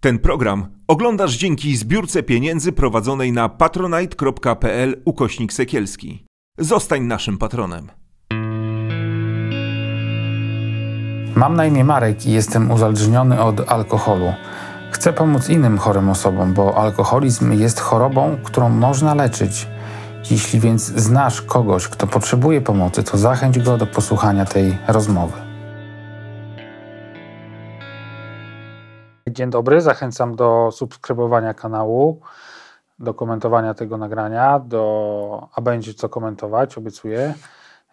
Ten program oglądasz dzięki zbiórce pieniędzy prowadzonej na patronite.pl ukośnik sekielski. Zostań naszym patronem. Mam na imię Marek i jestem uzależniony od alkoholu. Chcę pomóc innym chorym osobom, bo alkoholizm jest chorobą, którą można leczyć. Jeśli więc znasz kogoś, kto potrzebuje pomocy, to zachęć go do posłuchania tej rozmowy. Dzień dobry, zachęcam do subskrybowania kanału, do komentowania tego nagrania, do, a będzie co komentować, obiecuję.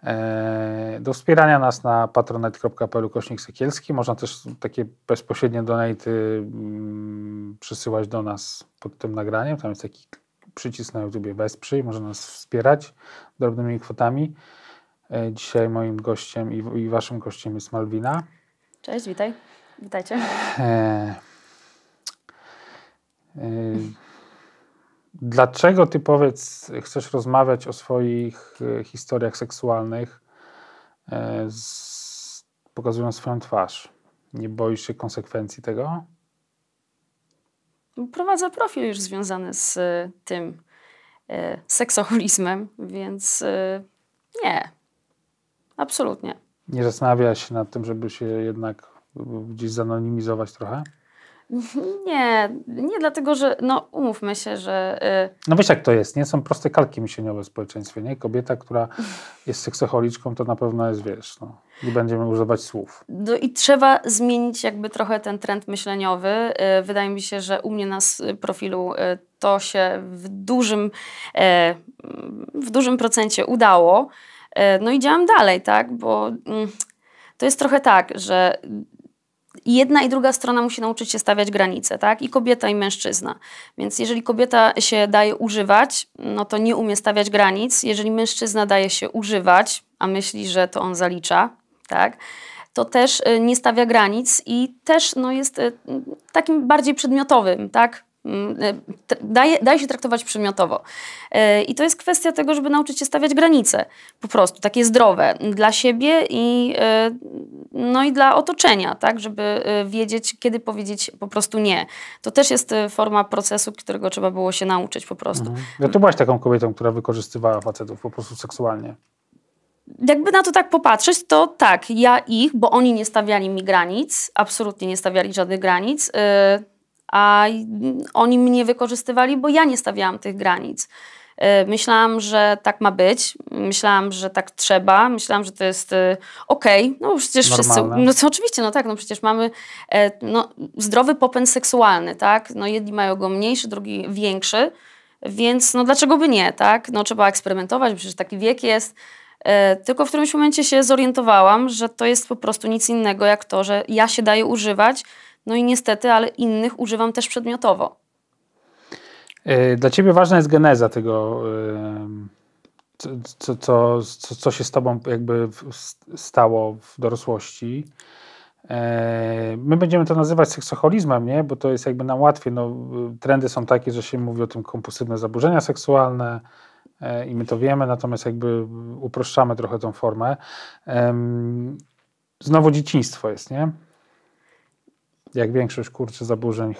E, do wspierania nas na patronite.pl kośnik Sekielski. Można też takie bezpośrednie donaty mm, przysyłać do nas pod tym nagraniem. Tam jest taki przycisk na YouTube wesprzyj. Można nas wspierać drobnymi kwotami. E, dzisiaj moim gościem i, i waszym gościem jest Malwina. Cześć, witaj. Witajcie. E... E... Dlaczego ty powiedz, chcesz rozmawiać o swoich e, historiach seksualnych, e, z... pokazując swoją twarz? Nie boisz się konsekwencji tego? Prowadzę profil już związany z e, tym y, seksoholizmem, więc y, nie. Absolutnie. Nie zastanawia się nad tym, żeby się jednak gdzieś zanonimizować trochę? Nie, nie dlatego, że no umówmy się, że... Yy... No wiesz jak to jest, nie? Są proste kalki myśleniowe w społeczeństwie, nie? Kobieta, która jest seksoholiczką, to na pewno jest, wiesz, no, będziemy będziemy używać słów. No i trzeba zmienić jakby trochę ten trend myśleniowy. Yy, wydaje mi się, że u mnie na y, profilu yy, to się w dużym, y, w dużym procencie udało. Y, no i działam dalej, tak? Bo mm, to jest trochę tak, że jedna i druga strona musi nauczyć się stawiać granice, tak? I kobieta, i mężczyzna. Więc jeżeli kobieta się daje używać, no to nie umie stawiać granic. Jeżeli mężczyzna daje się używać, a myśli, że to on zalicza, tak? to też y, nie stawia granic i też no, jest y, takim bardziej przedmiotowym, tak? Mm, e, daje, daje się traktować przedmiotowo. E, I to jest kwestia tego, żeby nauczyć się stawiać granice, po prostu, takie zdrowe dla siebie i, e, no i dla otoczenia, tak, żeby wiedzieć, kiedy powiedzieć po prostu nie. To też jest forma procesu, którego trzeba było się nauczyć po prostu. Mhm. Ja ty byłaś taką kobietą, która wykorzystywała facetów po prostu seksualnie jakby na to tak popatrzeć, to tak, ja ich, bo oni nie stawiali mi granic, absolutnie nie stawiali żadnych granic. Yy a oni mnie wykorzystywali, bo ja nie stawiałam tych granic. Y, myślałam, że tak ma być, myślałam, że tak trzeba, myślałam, że to jest y, okej. Okay. No przecież Normalne. wszyscy. No to oczywiście, no tak, no przecież mamy e, no, zdrowy popęd seksualny, tak? No jedni mają go mniejszy, drugi większy, więc no dlaczego by nie, tak? No trzeba eksperymentować, przecież taki wiek jest. E, tylko w którymś momencie się zorientowałam, że to jest po prostu nic innego jak to, że ja się daję używać no i niestety, ale innych używam też przedmiotowo. E, dla ciebie ważna jest geneza tego, e, co, co, co, co się z tobą jakby stało w dorosłości. E, my będziemy to nazywać seksoholizmem, nie? bo to jest jakby nam łatwiej. No, trendy są takie, że się mówi o tym kompulsywne zaburzenia seksualne i my to wiemy, natomiast jakby uproszczamy trochę tą formę. Znowu dzieciństwo jest, nie? jak większość kurczy zaburzeń,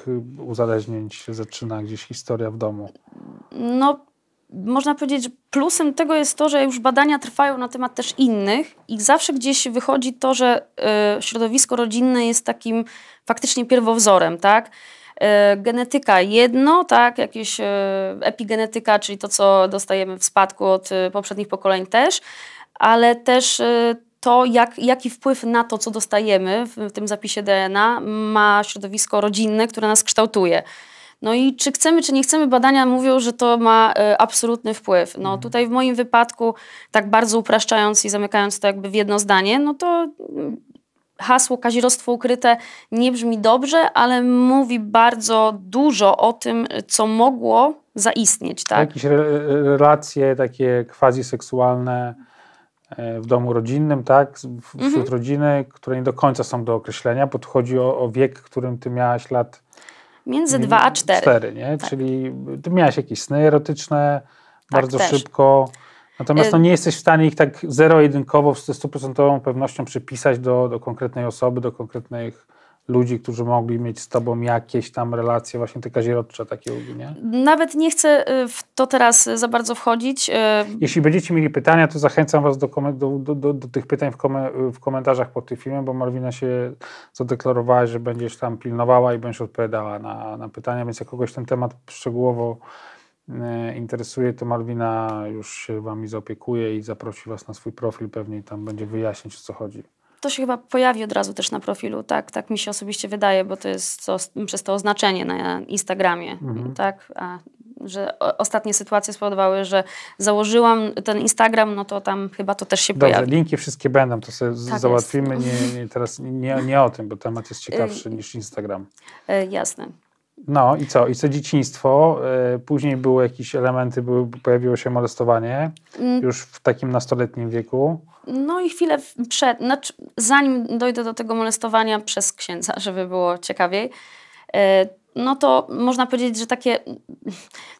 uzależnień się zaczyna gdzieś historia w domu? No, można powiedzieć, że plusem tego jest to, że już badania trwają na temat też innych i zawsze gdzieś wychodzi to, że y, środowisko rodzinne jest takim faktycznie pierwowzorem, tak? E, genetyka jedno, tak, jakieś e, epigenetyka, czyli to, co dostajemy w spadku od poprzednich pokoleń też, ale też to, jak, jaki wpływ na to, co dostajemy w tym zapisie DNA, ma środowisko rodzinne, które nas kształtuje. No i czy chcemy, czy nie chcemy, badania mówią, że to ma y, absolutny wpływ. No mhm. tutaj w moim wypadku, tak bardzo upraszczając i zamykając to jakby w jedno zdanie, no to mm, hasło kazirostwo ukryte nie brzmi dobrze, ale mówi bardzo dużo o tym, co mogło zaistnieć. Tak? Jakieś re relacje takie quasi seksualne E, w domu rodzinnym, tak, wśród mhm. rodziny, które nie do końca są do określenia, bo tu chodzi o, o wiek, którym ty miałaś lat. Między 2 mm, a 4. nie? Tak. Czyli ty miałaś jakieś sny erotyczne tak, bardzo też. szybko. Natomiast no, y- nie jesteś w stanie ich tak zero-jedynkowo, ze stuprocentową pewnością przypisać do, do konkretnej osoby, do konkretnych ludzi, którzy mogli mieć z tobą jakieś tam relacje, właśnie te kazirodcze takie ogólnie? Nawet nie chcę y, w to teraz za bardzo wchodzić. Y, Jeśli będziecie mieli pytania, to zachęcam was do, do, do, do tych pytań w, kom w, komentarzach pod tym filmem, bo Marwina się zadeklarowała, że będziesz tam pilnowała i będziesz odpowiadała na, na pytania, więc jak kogoś ten temat szczegółowo y, interesuje, to Marwina już się wami zaopiekuje i zaprosi was na swój profil, pewnie tam będzie wyjaśnić o co chodzi to się chyba pojawi od razu też na profilu, tak, tak mi się osobiście wydaje, bo to jest to, przez to oznaczenie na Instagramie, mhm. tak, A, że ostatnie sytuacje spowodowały, że założyłam ten Instagram, no to tam chyba to też się Dobrze, pojawi. linki wszystkie będą, to sobie tak załatwimy, nie, nie, teraz nie, nie o tym, bo temat jest ciekawszy y, niż Instagram. Y, jasne. No i co? I co dzieciństwo? E, później były jakieś elementy, były, pojawiło się molestowanie mm. już w takim nastoletnim wieku. No i chwilę przed, znaczy, zanim dojdę do tego molestowania przez księdza, żeby było ciekawiej, e, no to można powiedzieć, że takie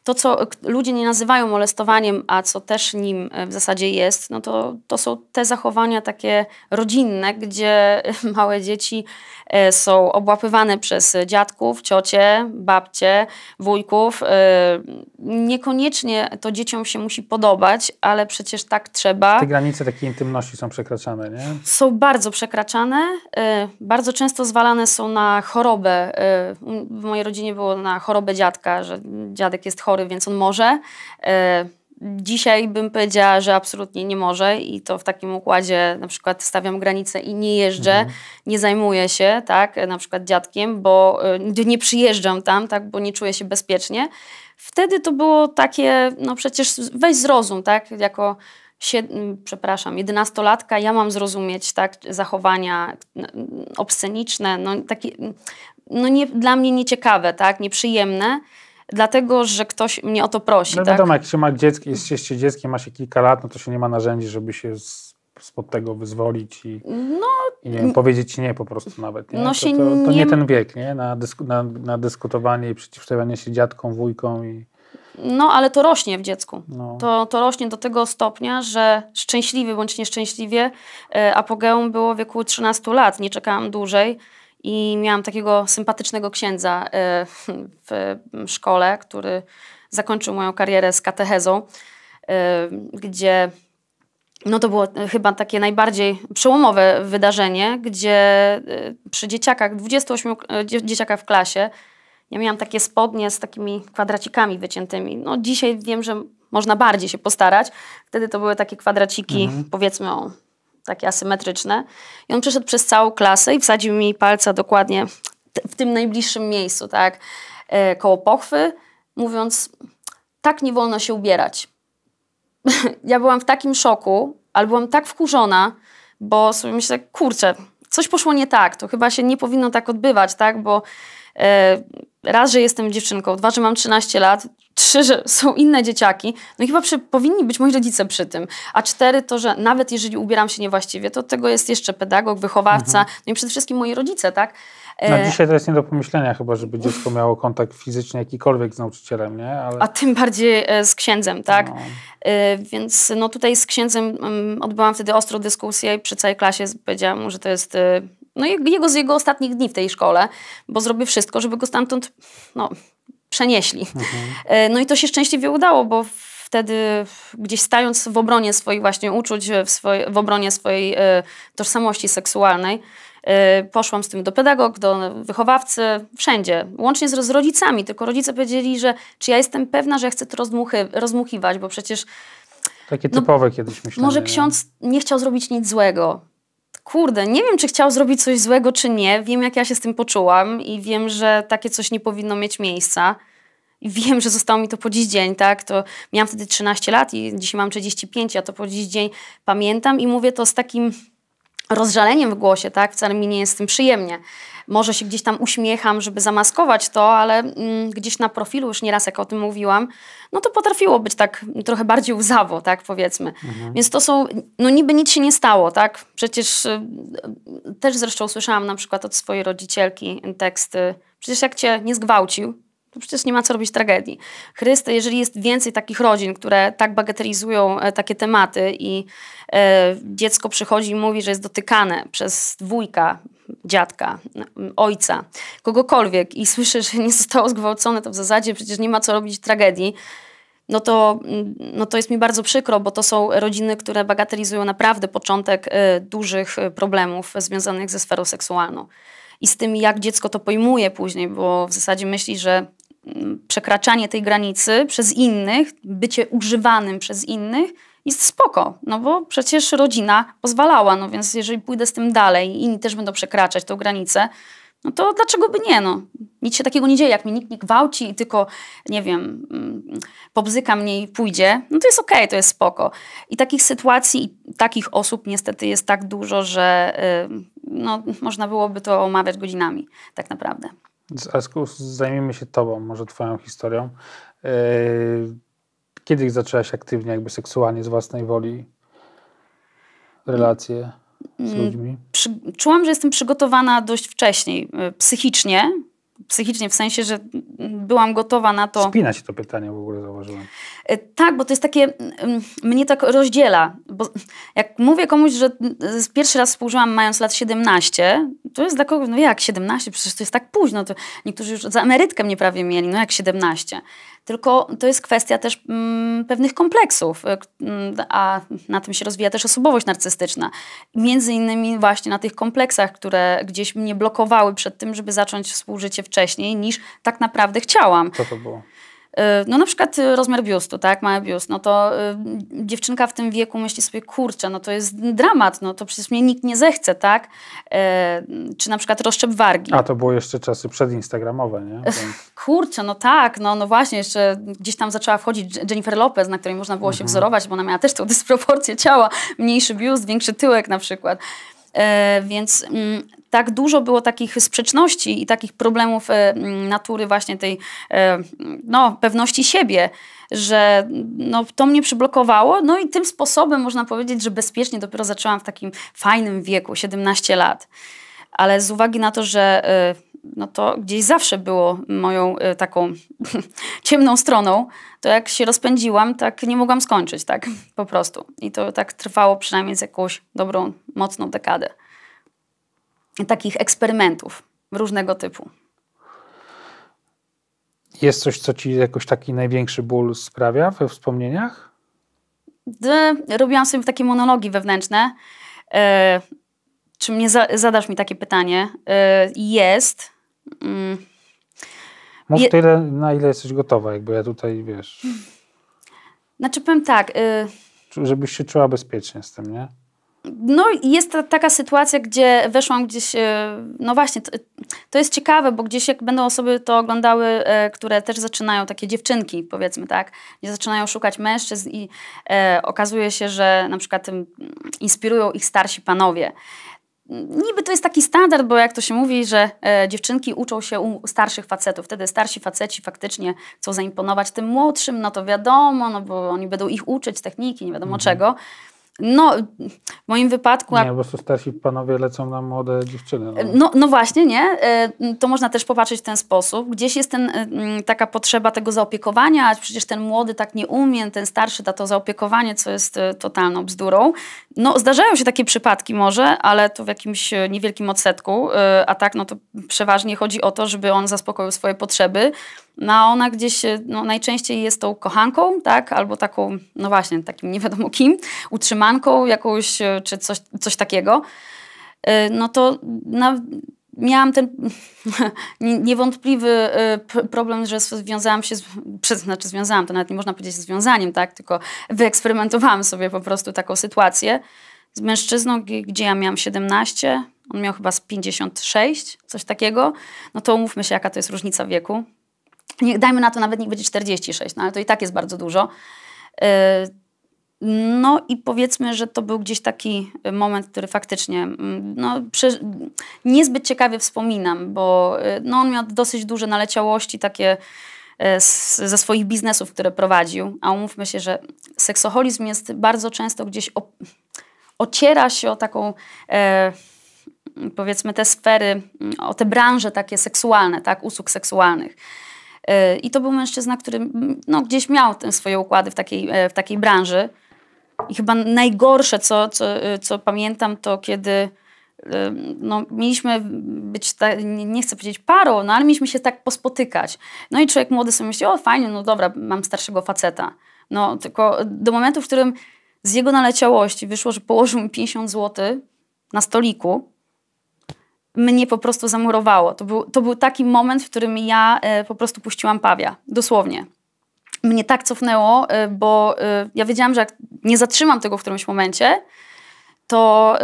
to, co ludzie nie nazywają molestowaniem, a co też nim e, w zasadzie jest, no to, to są te zachowania takie rodzinne, gdzie małe dzieci e, są obłapywane przez dziadków, ciocie, babcie, wujków. E, niekoniecznie to dzieciom się musi podobać, ale przecież tak trzeba. Te granice takiej intymności są przekraczane, nie? Są bardzo przekraczane. Bardzo często zwalane są na chorobę. W mojej rodzinie było na chorobę dziadka, że dziadek jest chory, więc on może. E, dzisiaj bym powiedziała, że absolutnie nie może i to w takim układzie na przykład stawiam granicę i nie jeżdżę, mhm. nie zajmuję się, tak, na przykład dziadkiem, bo e, nie przyjeżdżam tam, tak, bo nie czuję się bezpiecznie. Wtedy to było takie, no przecież weź zrozum, tak, jako przepraszam, jedenastolatka, ja mam zrozumieć tak, zachowania obsceniczne, no, takie, no nie, dla mnie nieciekawe, tak, nieprzyjemne, dlatego, że ktoś mnie o to prosi. No tak? jak się ma dziecko, jest, dzieckiem, ma się kilka lat, no to się nie ma narzędzi, żeby się z, spod tego wyzwolić i, no, i nie wiem, powiedzieć nie po prostu nawet. Nie? No to, to, to, to nie... nie... ten wiek, nie? Na, dysku, na, na dyskutowanie i przeciwstawianie się dziadkom, wujkom i... No, ale to rośnie w dziecku. No. To, to rośnie do tego stopnia, że szczęśliwy bądź nieszczęśliwie e, apogeum było w wieku 13 lat. Nie czekałam dłużej i miałam takiego sympatycznego księdza e, w szkole, który zakończył moją karierę z katechezą, e, gdzie no to było chyba takie najbardziej przełomowe wydarzenie, gdzie e, przy dzieciakach, 28 dzieciakach w klasie, ja miałam takie spodnie z takimi kwadracikami wyciętymi. No dzisiaj wiem, że można bardziej się postarać. Wtedy to były takie kwadraciki, mhm. powiedzmy o takie asymetryczne. I on przeszedł przez całą klasę i wsadził mi palca dokładnie w tym najbliższym miejscu, tak, e, koło pochwy, mówiąc, tak nie wolno się ubierać. ja byłam w takim szoku, ale byłam tak wkurzona, bo sobie myślę, kurczę, coś poszło nie tak, to chyba się nie powinno tak odbywać, tak, bo e, raz, że jestem dziewczynką, dwa, że mam 13 lat, trzy, że są inne dzieciaki, no i chyba przy, powinni być moi rodzice przy tym, a cztery to, że nawet jeżeli ubieram się niewłaściwie, to tego jest jeszcze pedagog, wychowawca, mhm. no i przede wszystkim moi rodzice, tak? Na no, e, dzisiaj to jest nie do pomyślenia chyba, żeby dziecko miało kontakt fizyczny jakikolwiek z nauczycielem, nie? Ale... A tym bardziej e, z księdzem, tak? No. E, więc no tutaj z księdzem mm, odbyłam wtedy ostro dyskusję i przy całej klasie powiedziałam mu, że to jest no jego z jego ostatnich dni w tej szkole, bo zrobię wszystko, żeby go stamtąd no, przenieśli. Mhm. E, no i to się szczęśliwie udało, bo wtedy gdzieś stając w obronie swoich właśnie uczuć, w, w obronie swojej e, tożsamości seksualnej, e, poszłam z tym do pedagog, do wychowawcy, wszędzie, łącznie z, z rodzicami, tylko rodzice powiedzieli, że czy ja jestem pewna, że ja chcę to rozdmuchy, rozmuchiwać, bo przecież... Takie no, typowe no, kiedyś myślałem. Może ksiądz nie chciał zrobić nic złego, kurde, nie wiem, czy chciał zrobić coś złego, czy nie. Wiem, jak ja się z tym poczułam i wiem, że takie coś nie powinno mieć miejsca. I wiem, że zostało mi to po dziś dzień, tak? To miałam wtedy 13 lat i dzisiaj mam 35, a to po dziś dzień pamiętam i mówię to z takim rozżaleniem w głosie, tak? Wcale mi nie jest z tym przyjemnie. Może się gdzieś tam uśmiecham, żeby zamaskować to, ale mm, gdzieś na profilu, już nieraz jak o tym mówiłam, no to potrafiło być tak trochę bardziej łzawo, tak powiedzmy. Mhm. Więc to są, no niby nic się nie stało, tak? Przecież y, y też zresztą słyszałam na przykład od swojej rodzicielki teksty. przecież jak cię nie zgwałcił, to no przecież nie ma co robić tragedii. Chryste, jeżeli jest więcej takich rodzin, które tak bagatelizują e, takie tematy i e, dziecko przychodzi i mówi, że jest dotykane przez dwójka, dziadka, ojca, kogokolwiek i słyszy, że nie zostało zgwałcone, to w zasadzie przecież nie ma co robić tragedii no to, no to jest mi bardzo przykro, bo to są rodziny, które bagatelizują naprawdę początek e, dużych problemów związanych ze sferą seksualną. I z tym, jak dziecko to pojmuje później, bo w zasadzie myśli, że przekraczanie tej granicy przez innych, bycie używanym przez innych jest spoko, no bo przecież rodzina pozwalała, no więc jeżeli pójdę z tym dalej i inni też będą przekraczać tą granicę, no to dlaczego by nie, no? Nic się takiego nie dzieje, jak mi nikt nie gwałci i tylko, nie wiem, mm, pobzyka mnie i pójdzie, no to jest okej, okay, to jest spoko. I takich sytuacji i takich osób niestety jest tak dużo, że y, no, można byłoby to omawiać godzinami tak naprawdę. Zajmijmy zajmiemy się tobą, może twoją historią. Yy, kiedy zaczęłaś aktywnie, jakby seksualnie, z własnej woli relacje z yy, ludźmi? Czułam, że jestem przygotowana dość wcześniej, yy, psychicznie. Psychicznie, w sensie, że byłam gotowa na to. Spina się to pytanie, w ogóle zauważyłam. Tak, bo to jest takie, mnie tak rozdziela, bo jak mówię komuś, że pierwszy raz współżyłam mając lat 17, to jest dla kogoś, no jak 17, przecież to jest tak późno, to niektórzy już za emerytkę mnie prawie mieli, no jak 17. Tylko to jest kwestia też mm, pewnych kompleksów, e, mm, a na tym się rozwija też osobowość narcystyczna. Między innymi właśnie na tych kompleksach, które gdzieś mnie blokowały przed tym, żeby zacząć współżycie wcześniej niż tak naprawdę chciałam. Co to było? Y, no na przykład y, rozmiar biustu, tak, mały biust, no to y, dziewczynka w tym wieku myśli sobie, kurczę, no to jest dramat, no to przecież mnie nikt nie zechce, tak, czy na przykład rozszczep wargi. A to było jeszcze czasy przedinstagramowe, nie? Więc... Kurczę, no tak, no, no właśnie, jeszcze gdzieś tam zaczęła wchodzić Jennifer Lopez, na której można było mhm. się wzorować, bo ona miała też tą dysproporcję ciała, mniejszy biust, większy tyłek na przykład. Więc mm, tak dużo było takich sprzeczności i takich problemów e, natury właśnie tej e, no, pewności siebie, że no, to mnie przyblokowało. No i tym sposobem można powiedzieć, że bezpiecznie dopiero zaczęłam w takim fajnym wieku, 17 lat. Ale z uwagi na to, że e, no to gdzieś zawsze było moją taką ciemną stroną, to jak się rozpędziłam, tak nie mogłam skończyć, tak po prostu. I to tak trwało przynajmniej z jakąś dobrą, mocną dekadę takich eksperymentów różnego typu. Jest coś, co ci jakoś taki największy ból sprawia we wspomnieniach? robiłam sobie takie monologi wewnętrzne. E, czy mnie zadasz mi takie pytanie? E, jest. Yy. Mów Je tyle, na ile jesteś gotowa, jakby ja tutaj, wiesz... Znaczy powiem tak... Y- żebyś się czuła bezpiecznie z tym, nie? no jest ta, taka sytuacja, gdzie weszłam gdzieś, e, no właśnie, to, to, jest ciekawe, bo gdzieś jak będą osoby to oglądały, e, które też zaczynają, takie dziewczynki powiedzmy, tak, gdzie zaczynają szukać mężczyzn i e, okazuje się, że na przykład tym inspirują ich starsi panowie niby to jest taki standard, bo jak to się mówi, że e, dziewczynki uczą się u starszych facetów. Wtedy starsi faceci faktycznie chcą zaimponować tym młodszym, no to wiadomo, no bo oni będą ich uczyć techniki, nie wiadomo mhm. czego. No, w moim wypadku... Nie, bo są starsi panowie lecą na młode dziewczyny. No. no. No, właśnie, nie? Y, to można też popatrzeć w ten sposób. Gdzieś jest ten, y, mm, taka potrzeba tego zaopiekowania, a przecież ten młody tak nie umie, ten starszy da to zaopiekowanie, co jest y, totalną bzdurą. No, zdarzają się takie przypadki może, ale to w jakimś niewielkim odsetku, a tak, no to przeważnie chodzi o to, żeby on zaspokoił swoje potrzeby, no a ona gdzieś no, najczęściej jest tą kochanką, tak? Albo taką, no właśnie, takim nie wiadomo kim, utrzymanką jakąś, e, czy coś, coś takiego. E, no to na, miałam ten niewątpliwy e, problem, że związałam się, z, znaczy związałam, to nawet nie można powiedzieć związaniem, tak? Tylko wyeksperymentowałam sobie po prostu taką sytuację z mężczyzną, gdzie ja miałam 17, on miał chyba z 56, coś takiego, no to umówmy się, jaka to jest różnica wieku nie, dajmy na to nawet niech będzie 46, no ale to i tak jest bardzo dużo. E, no i powiedzmy, że to był gdzieś taki e, moment, który faktycznie mm, no, niezbyt ciekawie wspominam, bo e, no, on miał dosyć duże naleciałości takie z, ze swoich biznesów, które prowadził, a umówmy się, że seksoholizm jest bardzo często gdzieś o, ociera się o taką... E, powiedzmy te sfery, o te branże takie seksualne, tak, usług seksualnych. Y, I to był mężczyzna, który no, gdzieś miał te swoje układy w takiej, e, w takiej branży. I chyba najgorsze, co, co, y, co pamiętam, to kiedy y, no, mieliśmy być, nie chcę powiedzieć parą, no ale mieliśmy się tak pospotykać. No i człowiek młody sobie myśli, o fajnie, no dobra, mam starszego faceta. No tylko do momentu, w którym z jego naleciałości wyszło, że położył mi 50 zł na stoliku, mnie po prostu zamurowało. To był, to był taki moment, w którym ja e, po prostu puściłam pawia, dosłownie. Mnie tak cofnęło, e, bo e, ja wiedziałam, że jak nie zatrzymam tego w którymś momencie, to,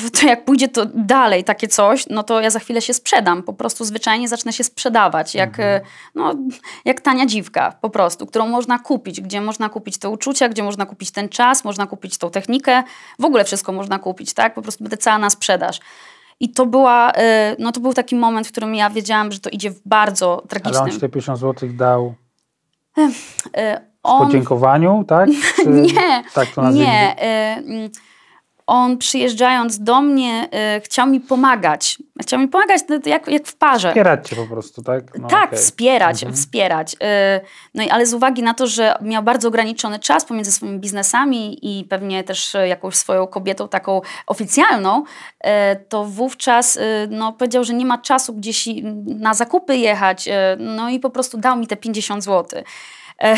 to, to jak pójdzie to dalej takie coś, no to ja za chwilę się sprzedam. Po prostu zwyczajnie zacznę się sprzedawać, jak, mhm. E, no, jak tania dziwka po prostu, którą można kupić, gdzie można kupić te uczucia, gdzie można kupić ten czas, można kupić tą technikę, w ogóle wszystko można kupić, tak? Po prostu będę cała na sprzedaż. I to, była, e, no to był taki moment, w którym ja wiedziałam, że to idzie w bardzo tragicznym... Ale on ci te 50 zł dał e, w on... podziękowaniu, tak? Czy... nie, tak to nazwijmy? nie. Y on przyjeżdżając do mnie y, chciał mi pomagać. Chciał mi pomagać no, jak, jak w parze. Wspierać cię po prostu, tak? No, tak, okay. wspierać, mhm. wspierać. Y, no i ale z uwagi na to, że miał bardzo ograniczony czas pomiędzy swoimi biznesami i pewnie też y, jakąś swoją kobietą taką oficjalną, to wówczas no, powiedział, że nie ma czasu gdzieś na zakupy jechać, no i po prostu dał mi te 50 złotych. E,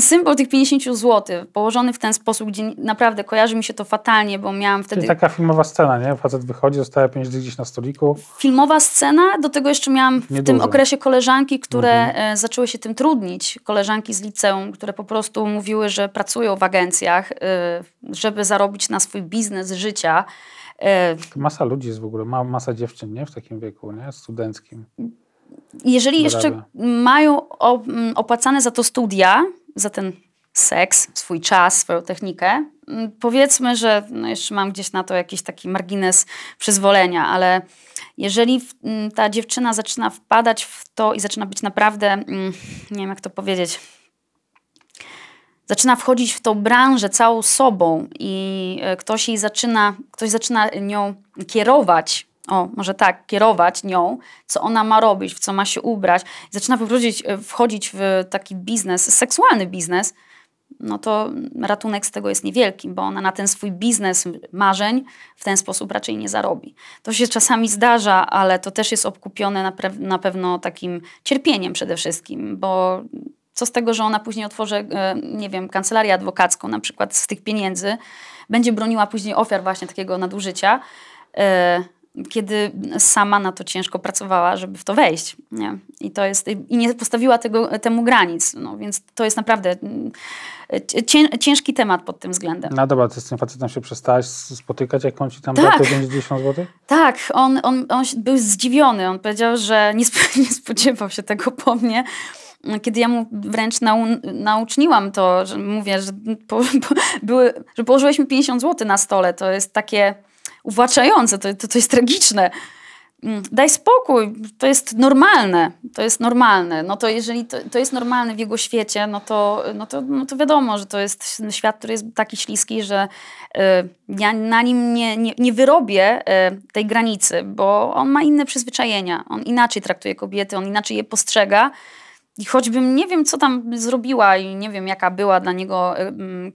symbol tych 50 zł położony w ten sposób, gdzie naprawdę kojarzy mi się to fatalnie, bo miałam wtedy... Czyli taka filmowa scena, nie? Facet wychodzi, zostaje 5 gdzieś na stoliku. Filmowa scena, do tego jeszcze miałam w tym okresie koleżanki, które mhm. E, zaczęły się tym trudnić. Koleżanki z liceum, które po prostu mówiły, że pracują w agencjach, e, żeby zarobić na swój biznes życia. Masa ludzi jest w ogóle, masa dziewczyn, nie? W takim wieku, nie? Studenckim jeżeli no jeszcze Brawa. mają mm, opłacane za to studia, za ten seks, swój czas, swoją technikę, mm, powiedzmy, że no jeszcze mam gdzieś na to jakiś taki margines przyzwolenia, ale jeżeli mm, ta dziewczyna zaczyna wpadać w to i zaczyna być naprawdę, nie wiem jak to powiedzieć, zaczyna wchodzić w tą branżę całą sobą i e, ktoś jej zaczyna, ktoś zaczyna nią kierować, o, może tak, kierować nią, co ona ma robić, w co ma się ubrać, zaczyna wchodzić, e, wchodzić w taki biznes, seksualny biznes, no to ratunek z tego jest niewielki, bo ona na ten swój biznes marzeń w ten sposób raczej nie zarobi. To się czasami zdarza, ale to też jest obkupione na, na pewno takim cierpieniem przede wszystkim, bo co z tego, że ona później otworzy, e, nie wiem, kancelarię adwokacką na przykład z tych pieniędzy, będzie broniła później ofiar właśnie takiego nadużycia e, kiedy sama na to ciężko pracowała, żeby w to wejść. Nie? I, to jest, I nie postawiła tego, temu granic. No, więc to jest naprawdę y, ciężki temat pod tym względem. No dobra, ty z tym facetem się przestałaś spotykać, jak on ci tam tak. 50 zł? Tak, on, on, on był zdziwiony. On powiedział, że nie, sp nie spodziewał się tego po mnie kiedy ja mu wręcz nau, nauczniłam to, że mówię, że, po, po, były, że położyłyśmy 50 zł na stole, to jest takie uwłaczające, to, to, to jest tragiczne. Mm, daj spokój, to jest normalne, to jest normalne. No to jeżeli to, to jest normalne w jego świecie, no to, no, to, no to wiadomo, że to jest świat, który jest taki śliski, że y, ja na nim nie, nie, nie wyrobię y, tej granicy, bo on ma inne przyzwyczajenia, on inaczej traktuje kobiety, on inaczej je postrzega. I choćbym nie wiem, co tam zrobiła i nie wiem, jaka była dla niego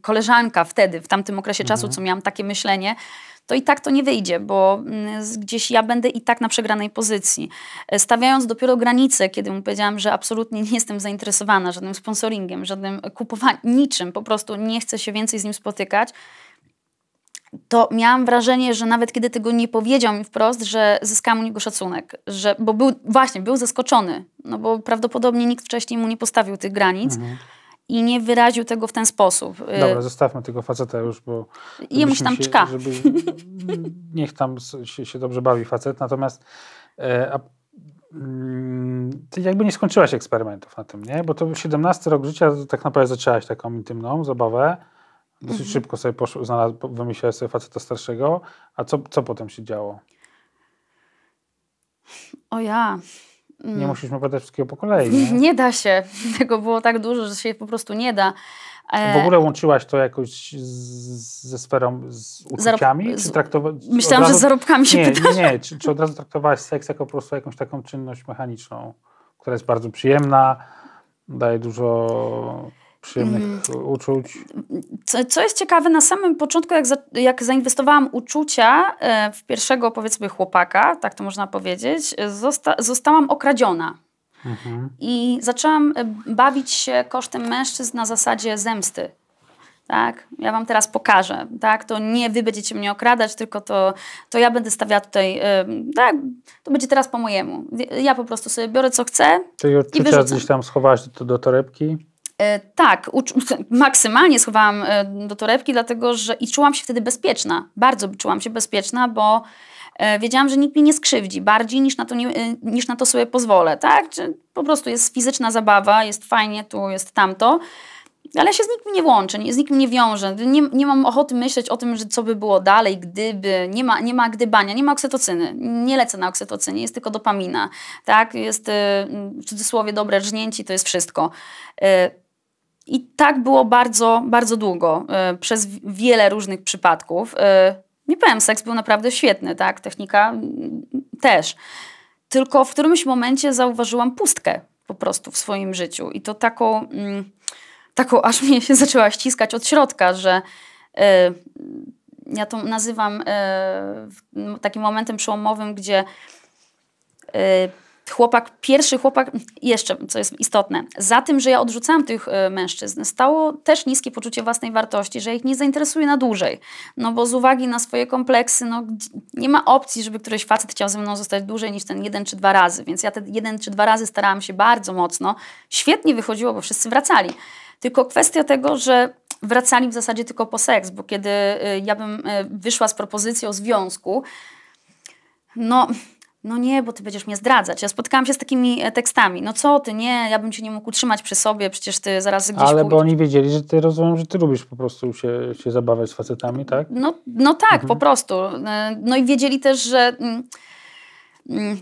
koleżanka wtedy, w tamtym okresie mhm. czasu, co miałam takie myślenie, to i tak to nie wyjdzie, bo mm, gdzieś ja będę i tak na przegranej pozycji. E, stawiając dopiero granice, kiedy mu powiedziałam, że absolutnie nie jestem zainteresowana żadnym sponsoringiem, żadnym kupowaniem, niczym, po prostu nie chcę się więcej z nim spotykać, to miałam wrażenie, że nawet kiedy tego nie powiedział mi wprost, że zyskałam u niego szacunek, że, bo był, właśnie, był zaskoczony, no bo prawdopodobnie nikt wcześniej mu nie postawił tych granic. Mhm i nie wyraził tego w ten sposób. Y, Dobra, zostawmy tego faceta już, bo... Jemu się tam czka. Żeby, niech tam się, się, dobrze bawi facet, natomiast e, a, mm, ty jakby nie skończyłaś eksperymentów na tym, nie? Bo to 17 rok życia tak naprawdę zaczęłaś taką intymną zabawę. Dosyć mhm. szybko sobie poszło, znalazł, wymyślałeś sobie faceta starszego. A co, co potem się działo? O ja. Mm. Nie musisz mi opowiadać wszystkiego po kolei. Nie? nie? da się. Tego było tak dużo, że się po prostu nie da. E, w ogóle łączyłaś to jakoś z, ze sferą, z uczuciami? Zarob... Czy traktowa... Myślałam, razu... że z zarobkami się nie, Nie, nie. Czy, czy od razu traktowałaś seks jako po prostu jakąś taką czynność mechaniczną, która jest bardzo przyjemna, daje dużo przyjemnych mm. uczuć. Co, co, jest ciekawe, na samym początku, jak, za, jak zainwestowałam uczucia e, w pierwszego, powiedzmy, chłopaka, tak to można powiedzieć, zosta, zostałam okradziona. Mhm. I zaczęłam e, bawić się kosztem mężczyzn na zasadzie zemsty. Tak, ja wam teraz pokażę, tak, to nie wy będziecie mnie okradać, tylko to, to ja będę stawiała tutaj, yy, tak, to będzie teraz po mojemu. Ja po prostu sobie biorę co chcę Czyli i wyrzucam. gdzieś tam schowałaś to do torebki? E, tak, maksymalnie schowałam e, do torebki, dlatego że i czułam się wtedy bezpieczna. Bardzo czułam się bezpieczna, bo e, wiedziałam, że nikt mi nie skrzywdzi bardziej niż na to, nie, niż na to sobie pozwolę. Tak? Po prostu jest fizyczna zabawa, jest fajnie, tu jest tamto. Ale się z nikim nie łączę, z nikim nie wiążę. Nie, nie mam ochoty myśleć o tym, że co by było dalej, gdyby. Nie ma, nie ma gdybania, nie ma oksytocyny. Nie lecę na oksytocynie, jest tylko dopamina. Tak? Jest w cudzysłowie dobre rżnięci, to jest wszystko. I tak było bardzo, bardzo długo, e, przez wiele różnych przypadków. E, nie powiem, seks był naprawdę świetny, tak? Technika też. Tylko w którymś momencie zauważyłam pustkę po prostu w swoim życiu. I to taką, mm, taką aż mnie się zaczęła ściskać od środka, że e, ja to nazywam takim momentem przełomowym, gdzie chłopak, pierwszy chłopak, jeszcze co jest istotne, za tym, że ja odrzucałam tych e, mężczyzn, stało też niskie poczucie własnej wartości, że ich nie zainteresuje na dłużej. No bo z uwagi na swoje kompleksy, no nie ma opcji, żeby któryś facet chciał ze mną zostać dłużej niż ten jeden czy dwa razy. Więc ja te jeden czy dwa razy starałam się bardzo mocno. Świetnie wychodziło, bo wszyscy wracali. Tylko kwestia tego, że wracali w zasadzie tylko po seks, bo kiedy e, ja bym e, wyszła z propozycją związku, no, no nie, bo ty będziesz mnie zdradzać. Ja spotkałam się z takimi e, tekstami, no co ty, nie, ja bym cię nie mógł utrzymać przy sobie, przecież ty zaraz gdzieś Ale pójdziesz. bo oni wiedzieli, że ty rozumiem, że ty lubisz po prostu się, się zabawiać z facetami, tak? No, no tak, mhm. po prostu. E, no i wiedzieli też, że mm, Mm,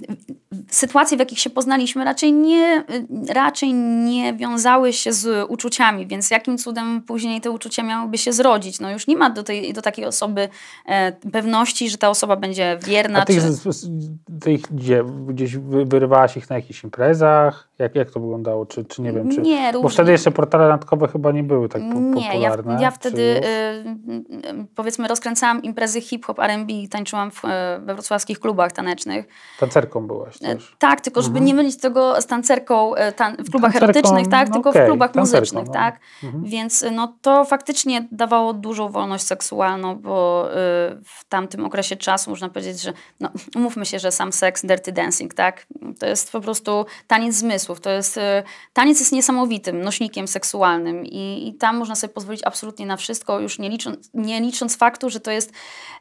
sytuacje, w jakich się poznaliśmy, raczej nie, y, raczej nie wiązały się z uczuciami, więc jakim cudem później te uczucia miałyby się zrodzić? No już nie ma do, tej, do takiej osoby e, pewności, że ta osoba będzie wierna. A ty, czy... ty gdzie? Gdzieś wyrywałaś ich na jakichś imprezach? Jak, jak to wyglądało? Czy, czy nie wiem, czy... Nie, Bo wtedy jeszcze portale randkowe chyba nie były tak nie, popularne. Nie, ja, ja, wtedy y, powiedzmy rozkręcałam imprezy hip-hop, R&B i tańczyłam w, e, we wrocławskich klubach tanecznych. Tancerką byłaś e, też. tak, tylko żeby mhm. nie mylić tego z tancerką e, tan w klubach tancerką, erotycznych, tak? No tylko okay, w klubach muzycznych, no. tak? Mhm. Więc no to faktycznie dawało dużą wolność seksualną, bo y, w tamtym okresie czasu można powiedzieć, że no, umówmy się, że sam seks, dirty dancing, tak? To jest po prostu taniec zmysłu to jest, y, taniec jest niesamowitym nośnikiem seksualnym i, i tam można sobie pozwolić absolutnie na wszystko, już nie licząc, nie licząc faktu, że to jest,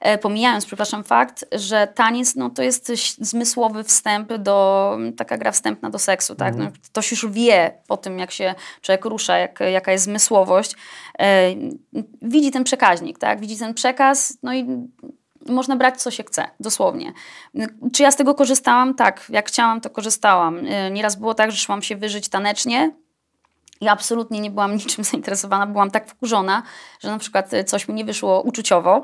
e, pomijając, przepraszam, fakt, że taniec no, to jest zmysłowy wstęp do, taka gra wstępna do seksu, tak? Mhm. No, ktoś już wie po tym, jak się człowiek rusza, jak, jaka jest zmysłowość, e, widzi ten przekaźnik, tak? Widzi ten przekaz, no i można brać co się chce, dosłownie. Czy ja z tego korzystałam? Tak, jak chciałam, to korzystałam. Y, nieraz było tak, że szłam się wyżyć tanecznie. i absolutnie nie byłam niczym zainteresowana, byłam tak wkurzona, że na przykład y, coś mi nie wyszło uczuciowo,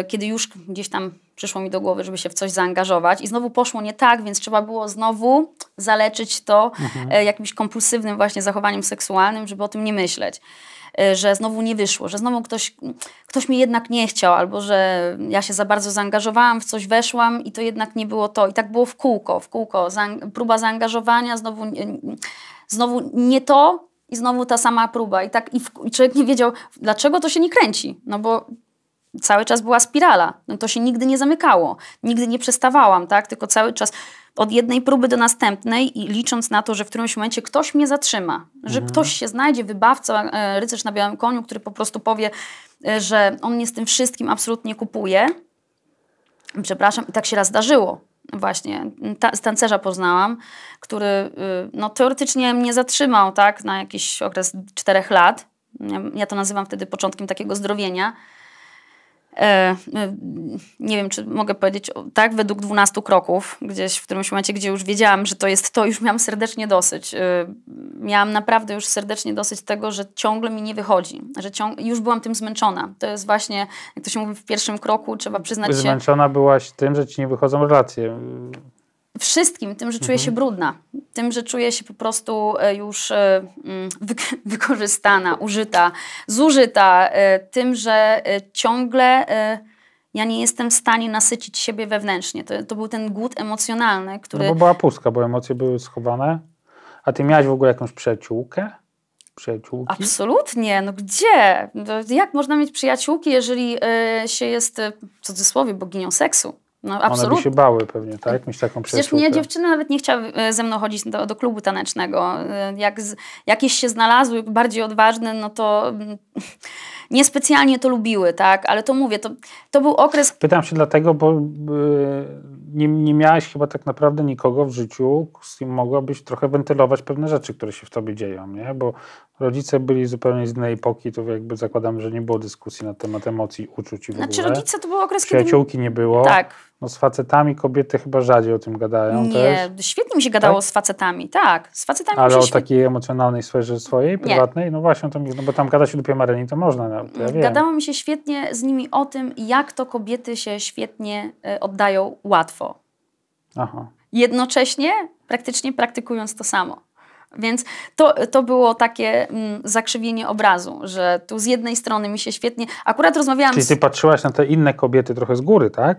y, kiedy już gdzieś tam przyszło mi do głowy, żeby się w coś zaangażować i znowu poszło nie tak, więc trzeba było znowu zaleczyć to mhm. jakimś kompulsywnym właśnie zachowaniem seksualnym, żeby o tym nie myśleć. Y, że znowu nie wyszło, że znowu ktoś, ktoś mnie jednak nie chciał, albo że ja się za bardzo zaangażowałam, w coś weszłam i to jednak nie było to. I tak było w kółko, w kółko. Zaang próba zaangażowania, znowu, znowu nie to i znowu ta sama próba. I tak i, w, i człowiek nie wiedział, dlaczego to się nie kręci, no bo cały czas była spirala. No to się nigdy nie zamykało, nigdy nie przestawałam, tak? Tylko cały czas od jednej próby do następnej i licząc na to, że w którymś momencie ktoś mnie zatrzyma, że mhm. ktoś się znajdzie, wybawca, e, rycerz na białym koniu, który po prostu powie, e, że on mnie z tym wszystkim absolutnie kupuje. Przepraszam, i tak się raz zdarzyło. Właśnie, ta, tancerza poznałam, który y, no, teoretycznie mnie zatrzymał tak, na jakiś okres czterech lat. Ja to nazywam wtedy początkiem takiego zdrowienia E, no, nie wiem, czy mogę powiedzieć tak, według 12 kroków, gdzieś w którymś momencie, gdzie już wiedziałam, że to jest to, już miałam serdecznie dosyć. E, miałam naprawdę już serdecznie dosyć tego, że ciągle mi nie wychodzi, że ciąg już byłam tym zmęczona. To jest właśnie, jak to się mówi w pierwszym kroku, trzeba przyznać zmęczona się... Zmęczona byłaś tym, że ci nie wychodzą relacje wszystkim, tym, że czuję się mhm. brudna, tym, że czuję się po prostu e, już e, mm, wy wykorzystana, użyta, zużyta, e, tym, że ciągle ja nie jestem w stanie nasycić siebie wewnętrznie. To, to był ten głód emocjonalny, no który... No bo była pustka, bo emocje były schowane. A ty miałaś w ogóle jakąś przyjaciółkę? Przyjaciółki? Absolutnie, no gdzie? No jak można mieć przyjaciółki, jeżeli się jest, w cudzysłowie, boginią seksu? No, absolutnie. One by się bały pewnie, tak? Mieć taką Przecież mnie dziewczyny nawet nie chciały e, ze mną chodzić do, do klubu tanecznego. E, jak z, jakieś się znalazły bardziej odważne, no to mm, niespecjalnie to lubiły, tak? Ale to mówię, to, to był okres... Pytam się dlatego, bo e, nie, nie chyba tak naprawdę nikogo w życiu, z kim mogłabyś trochę wentylować pewne rzeczy, które się w tobie dzieją, nie? Bo rodzice byli zupełnie z innej epoki, to jakby zakładam, że nie było dyskusji na temat emocji, uczuć i w znaczy, ogóle. rodzice to był okres, Przyjaciółki nie było. Tak. No z facetami kobiety chyba rzadziej o tym gadają Nie, też. świetnie mi się gadało tak? z facetami, tak. Z facetami Ale o świetnie... takiej emocjonalnej sferze swojej, prywatnej? Nie. No właśnie, to, no bo tam gada się do Mareni, to można, no, to ja wiem. Gadało mi się świetnie z nimi o tym, jak to kobiety się świetnie e, oddają łatwo. Aha. Jednocześnie praktycznie praktykując to samo. Więc to, to było takie mm, zakrzywienie obrazu, że tu z jednej strony mi się świetnie. Akurat rozmawiałam. Czyli ty z... patrzyłaś na te inne kobiety trochę z góry, tak?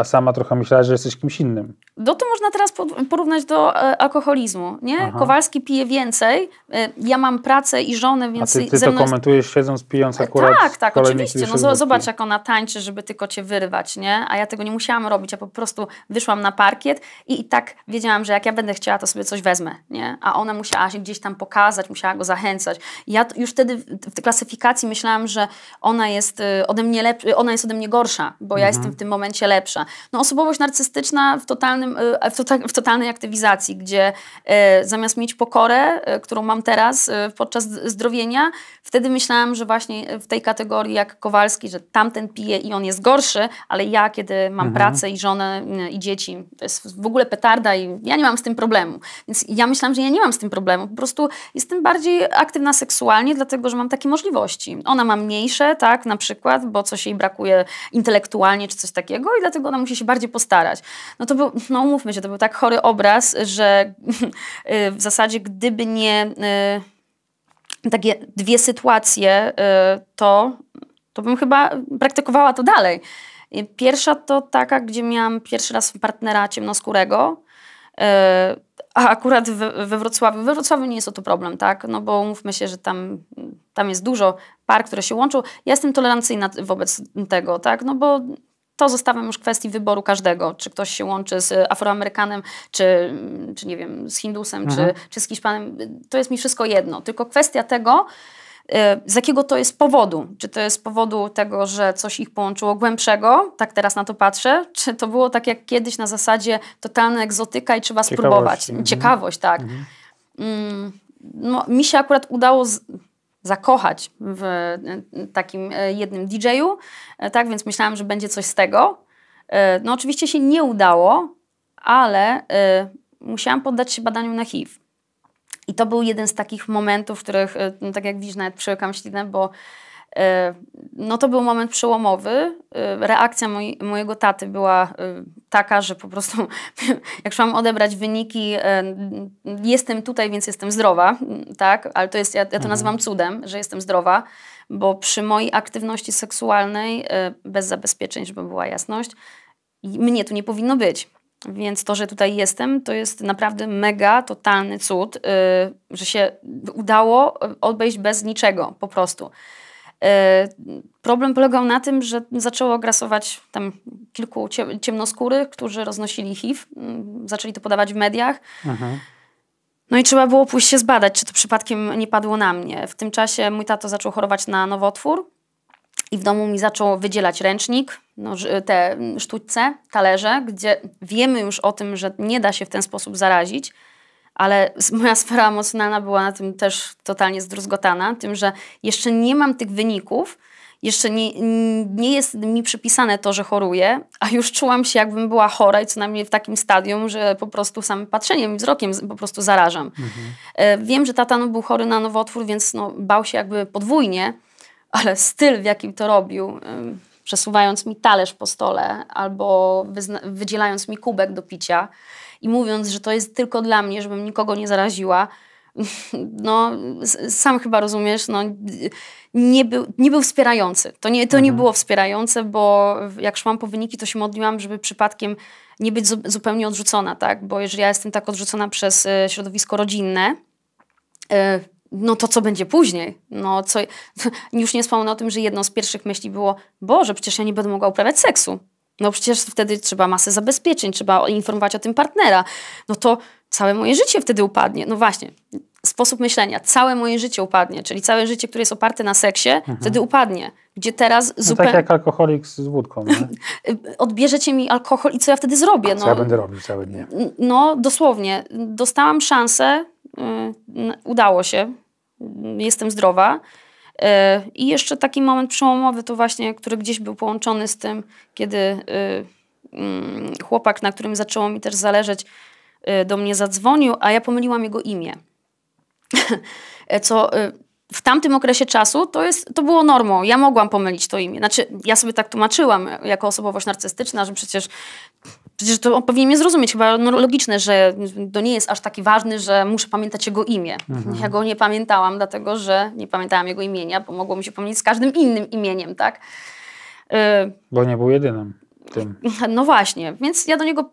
a sama trochę myślała, że jesteś kimś innym. No to można teraz porównać do e, alkoholizmu, nie? Aha. Kowalski pije więcej, e, ja mam pracę i żonę, więc... A ty, ty ze mną to komentujesz siedząc pijąc e, akurat... Tak, tak, oczywiście. No zobacz jak ona tańczy, żeby tylko cię wyrwać, nie? A ja tego nie musiałam robić, ja po prostu wyszłam na parkiet i, i tak wiedziałam, że jak ja będę chciała, to sobie coś wezmę, nie? A ona musiała się gdzieś tam pokazać, musiała go zachęcać. Ja już wtedy w klasyfikacji myślałam, że ona jest ode mnie, lepsza, ona jest ode mnie gorsza, bo mhm. ja jestem w tym momencie lepsza. No, osobowość narcystyczna w, totalnym, y, w, to, tota-, w totalnej aktywizacji, gdzie y, zamiast mieć pokorę, y, którą mam teraz podczas zdrowienia, wtedy myślałam, że właśnie w tej kategorii jak Kowalski, że tamten pije i on jest gorszy, ale ja, kiedy mam mhm. pracę i żonę i dzieci, to jest w ogóle petarda i ja nie mam z tym problemu. Więc ja myślałam, że ja nie mam z tym problemu. Po prostu jestem bardziej aktywna seksualnie, dlatego że mam takie możliwości. Ona ma mniejsze, tak, na przykład, bo coś jej brakuje intelektualnie czy coś takiego i dlatego ona musi się bardziej postarać. No to był, no mówmy się, to był tak chory obraz, że y, w zasadzie gdyby nie y, takie dwie sytuacje, y, to, to bym chyba praktykowała to dalej. Pierwsza to taka, gdzie miałam pierwszy raz partnera ciemnoskórego, a akurat we Wrocławiu, we Wrocławiu nie jest to problem, tak? No bo mówmy się, że tam, tam jest dużo par, które się łączą. Ja jestem tolerancyjna wobec tego, tak? No bo to zostawiam już kwestii wyboru każdego, czy ktoś się łączy z Afroamerykanem, czy, czy nie wiem, z Hindusem, mhm. czy, czy z Hiszpanem. To jest mi wszystko jedno. Tylko kwestia tego, e, z jakiego to jest powodu? Czy to jest powodu tego, że coś ich połączyło głębszego, tak teraz na to patrzę, czy to było tak jak kiedyś na zasadzie totalna egzotyka i trzeba spróbować? Mhm. Ciekawość, tak. Mhm. Mm, no, mi się akurat udało, z, zakochać w e, takim e, jednym DJ-u, e, tak więc myślałam, że będzie coś z tego. No oczywiście się nie udało, ale musiałam poddać się badaniu na HIV. I to był jeden z takich momentów, w których, no, tak jak widzisz, nawet przyłykam ślinę, bo E, no to był moment przełomowy. E, reakcja moj, mojego taty była e, taka, że po prostu jak szłam odebrać wyniki, jestem tutaj, więc jestem zdrowa, tak? Ale to jest, ja, ja to mhm. nazywam cudem, że jestem zdrowa, bo przy mojej aktywności seksualnej, bez zabezpieczeń, żeby była jasność, mnie tu nie powinno być. Więc to, że tutaj jestem, to jest naprawdę mega, totalny cud, że się udało odejść bez niczego po prostu. Y, problem polegał na tym, że zaczęło grasować tam kilku ciemnoskórych, którzy roznosili HIV, y, zaczęli to podawać w mediach. Mhm. No i trzeba było pójść się zbadać, czy to przypadkiem nie padło na mnie. W tym czasie mój tato zaczął chorować na nowotwór i w domu mi zaczął wydzielać ręcznik, no, te sztućce, talerze, gdzie wiemy już o tym, że nie da się w ten sposób zarazić, ale moja sfera emocjonalna była na tym też totalnie zdruzgotana, tym, że jeszcze nie mam tych wyników, jeszcze nie, nie jest mi przypisane to, że choruję, a już czułam się, jakbym była chora i co najmniej w takim stadium, że po prostu samym patrzeniem i wzrokiem po prostu zarażam. Mhm. E, wiem, że tata no, był chory na nowotwór, więc no, bał się jakby podwójnie, ale styl, w jakim to robił, przesuwając mi talerz po stole albo wydzielając mi kubek do picia, i mówiąc, że to jest tylko dla mnie, żebym nikogo nie zaraziła, no, sam chyba rozumiesz, no, nie, był, nie był wspierający. To, nie, to mhm. nie było wspierające, bo jak szłam po wyniki, to się modliłam, żeby przypadkiem nie być zupełnie odrzucona, tak? Bo jeżeli ja jestem tak odrzucona przez e, środowisko rodzinne, e, no to co będzie później? No, co, już nie wspomnę o tym, że jedną z pierwszych myśli było, Boże, przecież ja nie będę mogła uprawiać seksu. No przecież wtedy trzeba masę zabezpieczeń, trzeba informować o tym partnera. No to całe moje życie wtedy upadnie. No właśnie, sposób myślenia, całe moje życie upadnie, czyli całe życie, które jest oparte na seksie, mhm. wtedy upadnie. Gdzie teraz no zupełnie. tak jak alkoholik z wódką. Odbierzecie mi alkohol i co ja wtedy zrobię? Co no ja będę robił całe dnie? No dosłownie, dostałam szansę, y, udało się, jestem zdrowa Y, I jeszcze taki moment przełomowy to właśnie, który gdzieś był połączony z tym, kiedy y, mm, chłopak, na którym zaczęło mi też zależeć, y, do mnie zadzwonił, a ja pomyliłam jego imię. Co w tamtym okresie czasu to, jest, to było normą. Ja mogłam pomylić to imię. Znaczy, ja sobie tak tłumaczyłam jako osobowość narcystyczna, że przecież Przecież to on powinien mnie zrozumieć, chyba no, logiczne, że to nie jest aż taki ważny, że muszę pamiętać jego imię. Mhm. Ja go nie pamiętałam, dlatego że nie pamiętałam jego imienia, bo mogło mi się pomylić z każdym innym imieniem, tak? Y... Bo nie był jedynym tym. No właśnie, więc ja do niego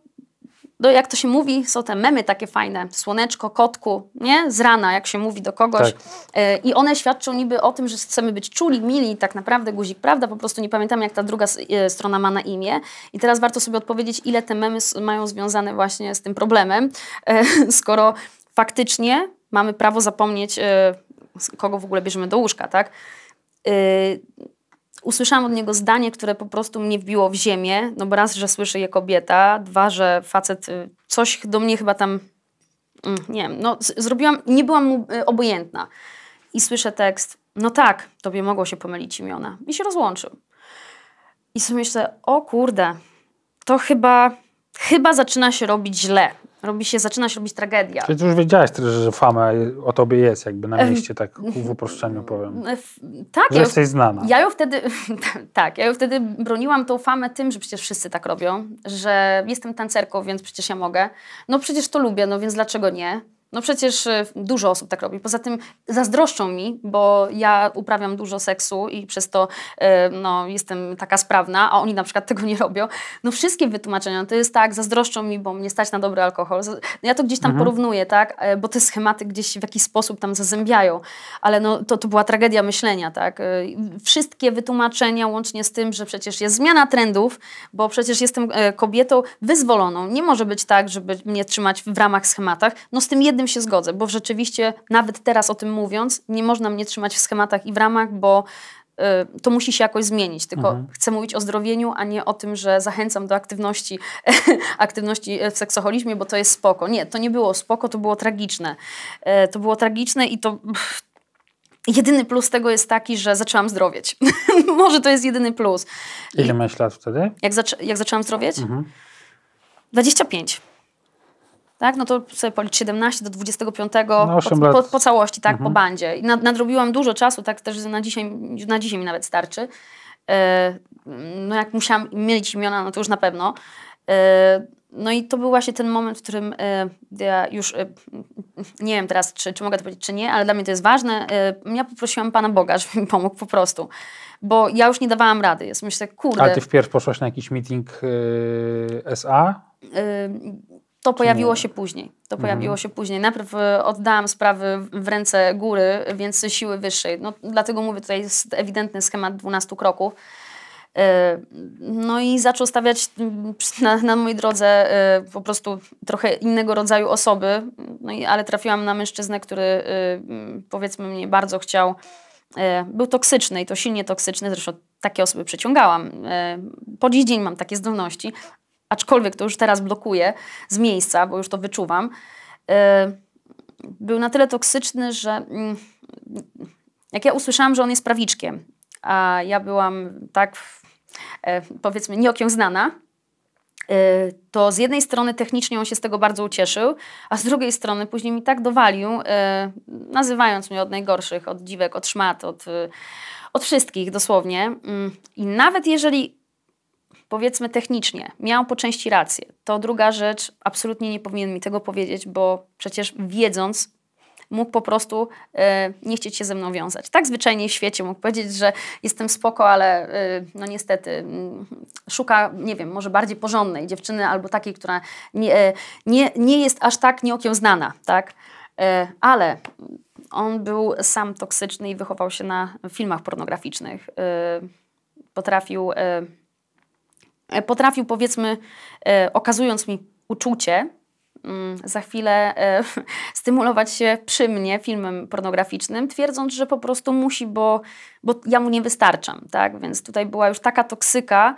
do no, jak to się mówi, są te memy takie fajne, słoneczko, kotku, nie? Z rana, jak się mówi do kogoś. Tak. E, I one świadczą niby o tym, że chcemy być czuli, mili, tak naprawdę guzik, prawda? Po prostu nie pamiętam, jak ta druga e, strona ma na imię. I teraz warto sobie odpowiedzieć, ile te memy mają związane właśnie z tym problemem, e, skoro faktycznie mamy prawo zapomnieć, kogo w ogóle bierzemy do łóżka, tak? usłyszałam od niego zdanie, które po prostu mnie wbiło w ziemię. No bo raz, że słyszę je kobieta, dwa, że facet y, coś do mnie chyba tam, mm, nie wiem, no zrobiłam, nie byłam mu y, obojętna. I słyszę tekst, no tak, tobie mogło się pomylić imiona. I się rozłączył. I sobie myślę, o kurde, to chyba, chyba zaczyna się robić źle. Robi się, zaczyna się robić tragedia. Czyli już wiedziałaś, że fama o tobie jest jakby na mieście, tak w uproszczeniu powiem. Tak. Że ja jesteś znana. Ja ją wtedy, tak, ja ją wtedy broniłam tą famę tym, że przecież wszyscy tak robią, że jestem tancerką, więc przecież ja mogę. No przecież to lubię, no więc dlaczego nie? No przecież e, dużo osób tak robi. Poza tym zazdroszczą mi, bo ja uprawiam dużo seksu i przez to e, no, jestem taka sprawna, a oni na przykład tego nie robią. No wszystkie wytłumaczenia to jest tak, zazdroszczą mi, bo mnie stać na dobry alkohol. Ja to gdzieś tam mhm. porównuję, tak? E, bo te schematy gdzieś w jakiś sposób tam zazębiają. Ale no, to, to była tragedia myślenia, tak? Wszystkie wytłumaczenia łącznie z tym, że przecież jest zmiana trendów, bo przecież jestem kobietą wyzwoloną. Nie może być tak, żeby mnie trzymać w ramach schematach. No z tym jednym jednym się zgodzę, bo rzeczywiście nawet teraz o tym mówiąc, nie można mnie trzymać w schematach i w ramach, bo y, to musi się jakoś zmienić. Tylko mhm. chcę mówić o zdrowieniu, a nie o tym, że zachęcam do aktywności, aktywności e, w seksoholizmie, bo to jest spoko. Nie, to nie było spoko, to było tragiczne. E, to było tragiczne i to. Jedyny plus tego jest taki, że zaczęłam zdrowieć. Może to jest jedyny plus. Ile I... miałeś lat wtedy? Jak, zaczę jak zaczęłam zdrowieć? Mhm. 25 tak? No to sobie policz 17 do 25 no, po, po, po, całości, tak? Mhm. Po bandzie. I nadrobiłam dużo czasu, tak też na dzisiaj, na dzisiaj mi nawet starczy. Yy, no jak musiałam mieć imiona, no to już na pewno. Yy, no i to był właśnie ten moment, w którym yy, ja już nie wiem teraz, czy, czy mogę to powiedzieć, czy nie, ale dla mnie to jest ważne. Ja poprosiłam Pana Boga, żeby mi pomógł po prostu. Bo ja już nie dawałam rady. Jest myślę, kurde. A ty wpierw poszłaś na jakiś meeting SA? To pojawiło się później. To mhm. pojawiło się później. Najpierw e, oddałam sprawy w ręce góry, więc siły wyższej. No, dlatego mówię, tutaj jest ewidentny schemat 12 kroków. E, no i zaczął stawiać na, na mojej drodze e, po prostu trochę innego rodzaju osoby, no i, ale trafiłam na mężczyznę, który powiedzmy mnie bardzo chciał. Był toksyczny i to silnie toksyczny, zresztą takie osoby przyciągałam. Po dziś dzień mam takie zdolności, aczkolwiek to już teraz blokuje z miejsca, bo już to wyczuwam, yy, był na tyle toksyczny, że mm, jak ja usłyszałam, że on jest prawiczkiem, a ja byłam tak e, powiedzmy nieokiełznana, e, to z jednej strony technicznie on się z tego bardzo ucieszył, a z drugiej strony później mi tak dowalił, e, nazywając mnie od najgorszych, od dziwek, od szmat, od, od wszystkich dosłownie. Mm, I nawet jeżeli powiedzmy technicznie, miał po części rację. To druga rzecz, absolutnie nie powinien mi tego powiedzieć, bo przecież wiedząc, mógł po prostu y, nie chcieć się ze mną wiązać. Tak zwyczajnie w świecie mógł powiedzieć, że jestem spoko, ale y, no niestety y, szuka, nie wiem, może bardziej porządnej dziewczyny albo takiej, która nie, e, nie, nie jest aż tak znana, tak? ale on był sam toksyczny i wychował się na filmach pornograficznych. potrafił E, potrafił powiedzmy, e, okazując mi uczucie, mm, za chwilę e, stymulować się przy mnie filmem pornograficznym, twierdząc, że po prostu musi, bo, bo ja mu nie wystarczam. Tak? Więc tutaj była już taka toksyka.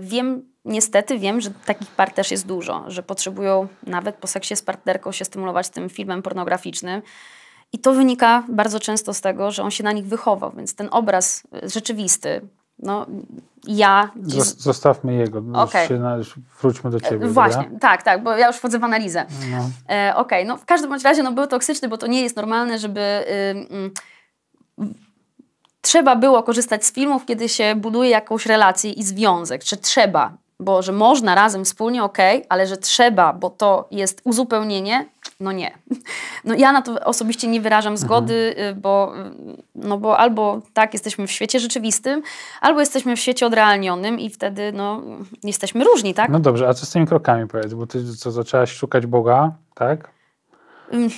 Wiem, niestety wiem, że takich par też jest dużo, że potrzebują nawet po seksie z partnerką się stymulować tym filmem pornograficznym. I to wynika bardzo często z tego, że on się na nich wychował, więc ten obraz rzeczywisty, no, ja. Zostawmy jego. Okay. Się na, wróćmy do e, ciebie. Właśnie, dobra? tak, tak, bo ja już wchodzę w analizę. No. E, Okej, okay, no w każdym bądź razie no, był toksyczny, bo to nie jest normalne, żeby. Y, y, y, trzeba było korzystać z filmów, kiedy się buduje jakąś relację i związek. Czy trzeba? bo że można razem, wspólnie, ok, ale że trzeba, bo to jest uzupełnienie, no nie. No ja na to osobiście nie wyrażam mhm. zgody, mhm. bo, y, no bo albo tak jesteśmy w świecie rzeczywistym, albo jesteśmy w świecie odrealnionym i wtedy no, jesteśmy różni, tak? No dobrze, a co z tymi krokami powiedz, bo ty co, zaczęłaś szukać Boga, tak?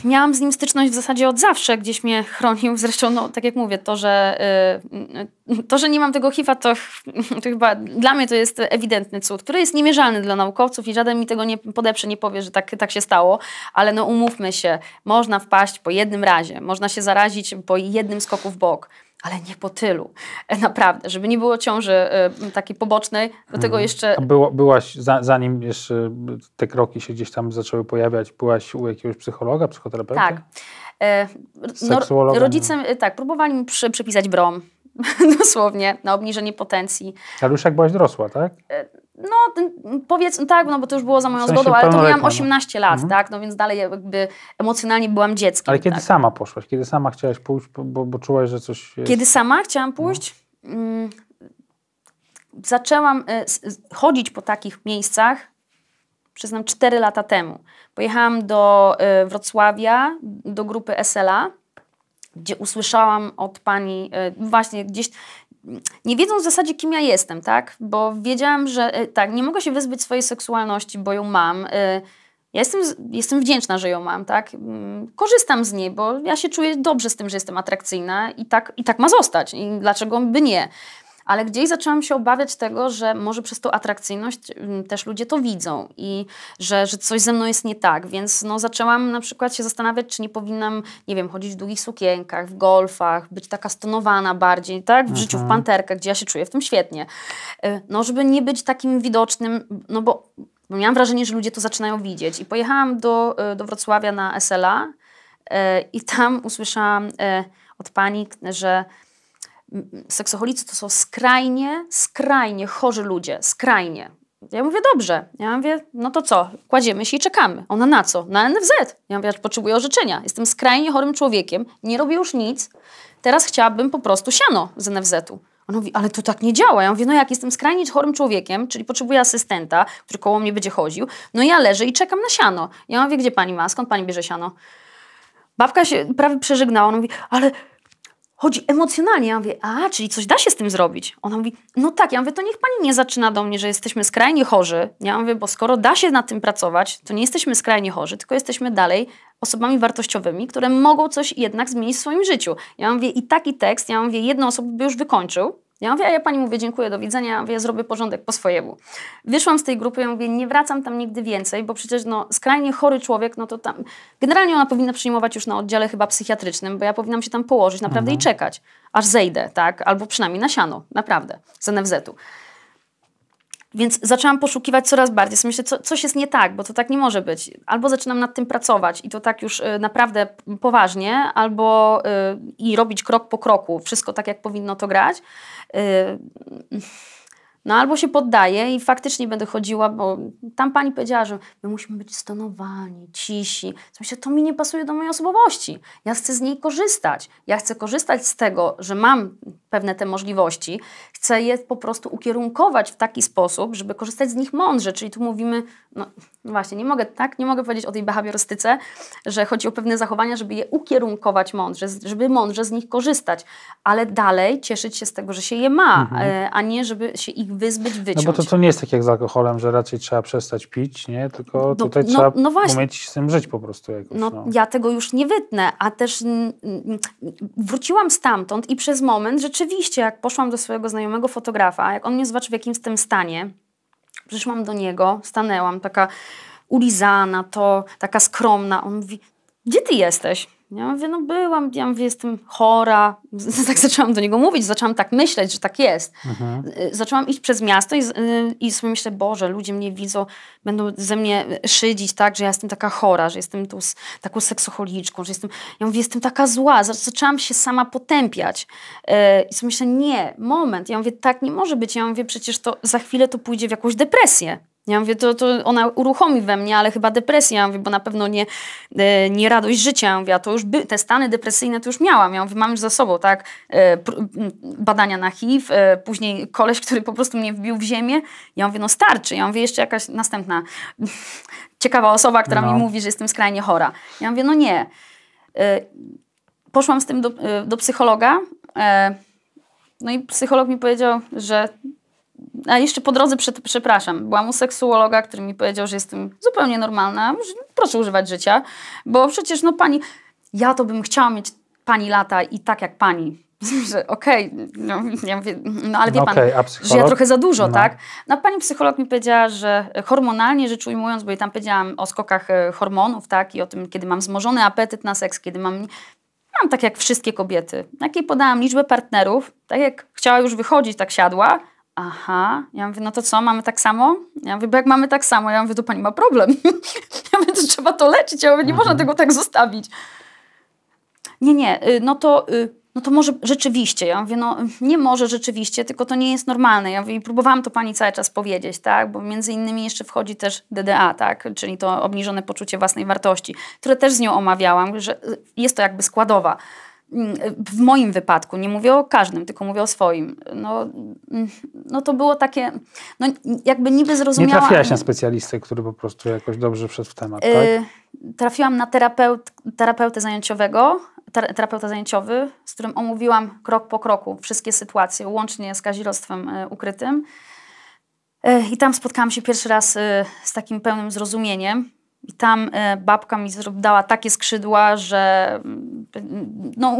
Miałam z nim styczność w zasadzie od zawsze, gdzieś mnie chronił. Zresztą, no, tak jak mówię, to, że, y, to, że nie mam tego HIV-a, to, to, chyba dla mnie to jest ewidentny cud, który jest niemierzalny dla naukowców i żaden mi tego nie podeprze, nie powie, że tak, tak się stało. Ale no umówmy się, można wpaść po jednym razie, można się zarazić po jednym skoku w bok ale nie po tylu. E, naprawdę, żeby nie było ciąży e, takiej pobocznej, do tego mhm. jeszcze... Było, byłaś, za, zanim jeszcze te kroki się gdzieś tam zaczęły pojawiać, byłaś u jakiegoś psychologa, psychoterapeuty? Tak. E, no, rodzice, e, tak, próbowali mi przy, przepisać brom, dosłownie, na obniżenie potencji. Ale już jak byłaś dorosła, tak? E, no powiedzmy tak, no bo to już było za moją w sensie zgodą, ale to miałam 18 no. lat, mhm. tak, no więc dalej jakby emocjonalnie byłam dzieckiem. Ale kiedy tak. sama poszłaś? Kiedy sama chciałaś pójść, bo, bo czułaś, że coś jest... Kiedy sama chciałam no. pójść? No. Zaczęłam y, chodzić po takich miejscach, przyznam, 4 lata temu. Pojechałam do y, Wrocławia, do grupy SLA, gdzie usłyszałam od pani, y, właśnie gdzieś nie wiedzą w zasadzie, kim ja jestem, tak? Bo wiedziałam, że e, tak, nie mogę się wyzbyć swojej seksualności, bo ją mam. E, ja jestem, jestem wdzięczna, że ją mam, tak? Mm, korzystam z niej, bo ja się czuję dobrze z tym, że jestem atrakcyjna i tak, i tak ma zostać. I dlaczego by nie? ale gdzieś zaczęłam się obawiać tego, że może przez tą atrakcyjność mm, też ludzie to widzą i że, że coś ze mną jest nie tak, więc no, zaczęłam na przykład się zastanawiać, czy nie powinnam, nie wiem, chodzić w długich sukienkach, w golfach, być taka stonowana bardziej, tak, w Aha. życiu w mhm. panterkach, gdzie ja się czuję w tym świetnie. Y, no, żeby nie być takim widocznym, no bo bo miałam wrażenie, że ludzie to zaczynają widzieć. I pojechałam do, y, do Wrocławia na SLA y, i tam usłyszałam od pani, że Seksoholicy to są skrajnie, skrajnie chorzy ludzie, skrajnie. Ja mówię, dobrze. Ja mówię, no to co? Kładziemy się i czekamy. Ona na co? Na NFZ. Ja mówię, potrzebuję orzeczenia. Jestem skrajnie chorym człowiekiem, nie robię już nic. Teraz chciałabym po prostu siano z NFZ-u. Ona mówi, ale to tak nie działa. Ja mówię, no jak jestem skrajnie chorym człowiekiem, czyli potrzebuję asystenta, który koło mnie będzie chodził, no ja leżę i czekam na siano. Ja mówię, gdzie pani ma? Skąd pani bierze siano? Babka się prawie przeżegnała. Ona mówi, ale chodzi emocjonalnie. Ja mówię, a, czyli coś da się z tym zrobić. Ona mówi, no tak. Ja mówię, to niech pani nie zaczyna do mnie, że jesteśmy skrajnie chorzy. Ja mówię, bo skoro da się nad tym pracować, to nie jesteśmy skrajnie chorzy, tylko jesteśmy dalej osobami wartościowymi, które mogą coś jednak zmienić w swoim życiu. Ja mówię, i taki tekst, ja mówię, jedna osoba by już wykończył, ja mówię, a ja pani mówię, dziękuję, do widzenia, ja, mówię, ja zrobię porządek po swojemu. Wyszłam z tej grupy, ja mówię, nie wracam tam nigdy więcej, bo przecież no, skrajnie chory człowiek, no to tam... Generalnie ona powinna przyjmować już na oddziale chyba psychiatrycznym, bo ja powinnam się tam położyć naprawdę mhm. i czekać, aż zejdę, tak? Albo przynajmniej na siano, naprawdę, z NFZ-u. Więc zaczęłam poszukiwać coraz bardziej. Myślę, co, coś jest nie tak, bo to tak nie może być. Albo zaczynam nad tym pracować i to tak już y, naprawdę poważnie, albo y, i robić krok po kroku, wszystko tak, jak powinno to grać. Y, no albo się poddaję i faktycznie będę chodziła, bo tam pani powiedziała, że my musimy być stonowani, cisi. Myślę, to mi nie pasuje do mojej osobowości. Ja chcę z niej korzystać. Ja chcę korzystać z tego, że mam pewne te możliwości. Chcę je po prostu ukierunkować w taki sposób, żeby korzystać z nich mądrze. Czyli tu mówimy, no właśnie, nie mogę tak, nie mogę powiedzieć o tej behawiorystyce, że chodzi o pewne zachowania, żeby je ukierunkować mądrze, żeby mądrze z nich korzystać, ale dalej cieszyć się z tego, że się je ma, mhm. E, a nie żeby się ich wyzbyć, wyciąć. No bo to, to nie jest tak jak z alkoholem, że raczej trzeba przestać pić, nie? Tylko no, tutaj no, trzeba no umieć z tym żyć po prostu jakoś. No, no, ja tego już nie wytnę, a też wróciłam stamtąd i przez moment rzeczywiście, jak poszłam do swojego znajomego fotografa, jak on mnie zobaczył w jakimś tym stanie, przyszłam do niego, stanęłam taka ulizana, to taka skromna, on mówi, gdzie ty jesteś? Ja mówię, no byłam, ja mówię, jestem chora. Tak zaczęłam do niego mówić, zaczęłam tak myśleć, że tak jest. Mhm. Y, zaczęłam iść przez miasto i, y, i sobie myślę, Boże, ludzie mnie widzą, będą ze mnie szydzić, tak, że ja jestem taka chora, że jestem tą, taką seksocholiczką, że jestem, ja mówię, jestem taka zła. Zaczęłam się sama potępiać. Y, I sobie myślę, nie, moment. Ja mówię, tak nie może być. Ja mówię, przecież to za chwilę to pójdzie w jakąś depresję. Ja mówię, to, to ona uruchomi we mnie, ale chyba depresja, ja mówię, bo na pewno nie, e, nie radość życia. Ja mówię, a to już by, te stany depresyjne to już miałam. Ja mówię, mam już za sobą, tak? E, badania na HIV, e, później koleś, który po prostu mnie wbił w ziemię. Ja mówię, no starczy. Ja mówię, jeszcze jakaś następna ciekawa osoba, która no. mi mówi, że jestem skrajnie chora. Ja mówię, no nie. E, poszłam z tym do, e, do psychologa. E, no i psycholog mi powiedział, że a jeszcze po drodze, przed, przepraszam, byłam u seksuologa, który mi powiedział, że jestem zupełnie normalna, proszę używać życia, bo przecież no pani, ja to bym chciała mieć pani lata i tak jak pani. Że okej, okay, no, no ale wie no pan, okay, że ja trochę za dużo, no. tak? No pani psycholog mi powiedziała, że hormonalnie rzecz ujmując, bo i tam powiedziałam o skokach e, hormonów, tak? I o tym, kiedy mam zmożony apetyt na seks, kiedy mam mam tak jak wszystkie kobiety. na jakiej podałam liczbę partnerów, tak jak chciała już wychodzić, tak siadła, aha, ja mówię, no to co, mamy tak samo? Ja mówię, bo jak mamy tak samo, ja mówię, to pani ma problem. ja mówię, to trzeba to leczyć, ja mówię, nie mhm. można tego tak zostawić. Nie, nie, y, no to, y, no to może rzeczywiście. Ja mówię, no nie może rzeczywiście, tylko to nie jest normalne. Ja mówię, i próbowałam to pani cały czas powiedzieć, tak, bo między innymi jeszcze wchodzi też DDA, tak, czyli to obniżone poczucie własnej wartości, które też z nią omawiałam, że y, jest to jakby składowa. Mm, w moim wypadku, nie mówię o każdym, tylko mówię o swoim, no, mm, no to było takie, no jakby niby zrozumiałam. Nie trafiłaś na specjalistę, który po prostu jakoś dobrze wszedł w temat, yy, tak? Trafiłam na terapeut, terapeutę zajęciowego, terapeuta zajęciowy, z którym omówiłam krok po kroku wszystkie sytuacje, łącznie z kaziroctwem y, ukrytym. Y, I tam spotkałam się pierwszy raz y, z takim pełnym zrozumieniem, i tam e, babka mi dała takie skrzydła, że mm, no,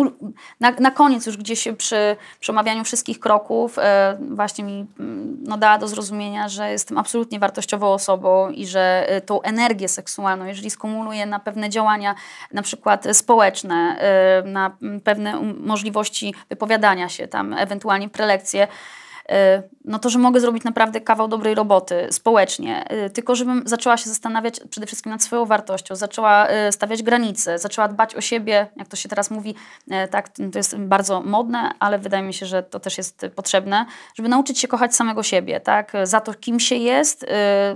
na, na koniec już gdzieś przy, przy omawianiu wszystkich kroków e, właśnie mi mm, no, dała do zrozumienia, że jestem absolutnie wartościową osobą i że e, tą energię seksualną, jeżeli skumuluję na pewne działania, na przykład społeczne, na mm, pewne możliwości wypowiadania się tam, ewentualnie prelekcje, Y, no to, że mogę zrobić naprawdę kawał dobrej roboty społecznie, y, tylko żebym zaczęła się zastanawiać przede wszystkim nad swoją wartością, zaczęła y, stawiać granice, zaczęła dbać o siebie, jak to się teraz mówi, tak, no to jest bardzo modne, ale wydaje mi się, że to też jest potrzebne, żeby nauczyć się kochać samego siebie, tak, za to, kim się jest,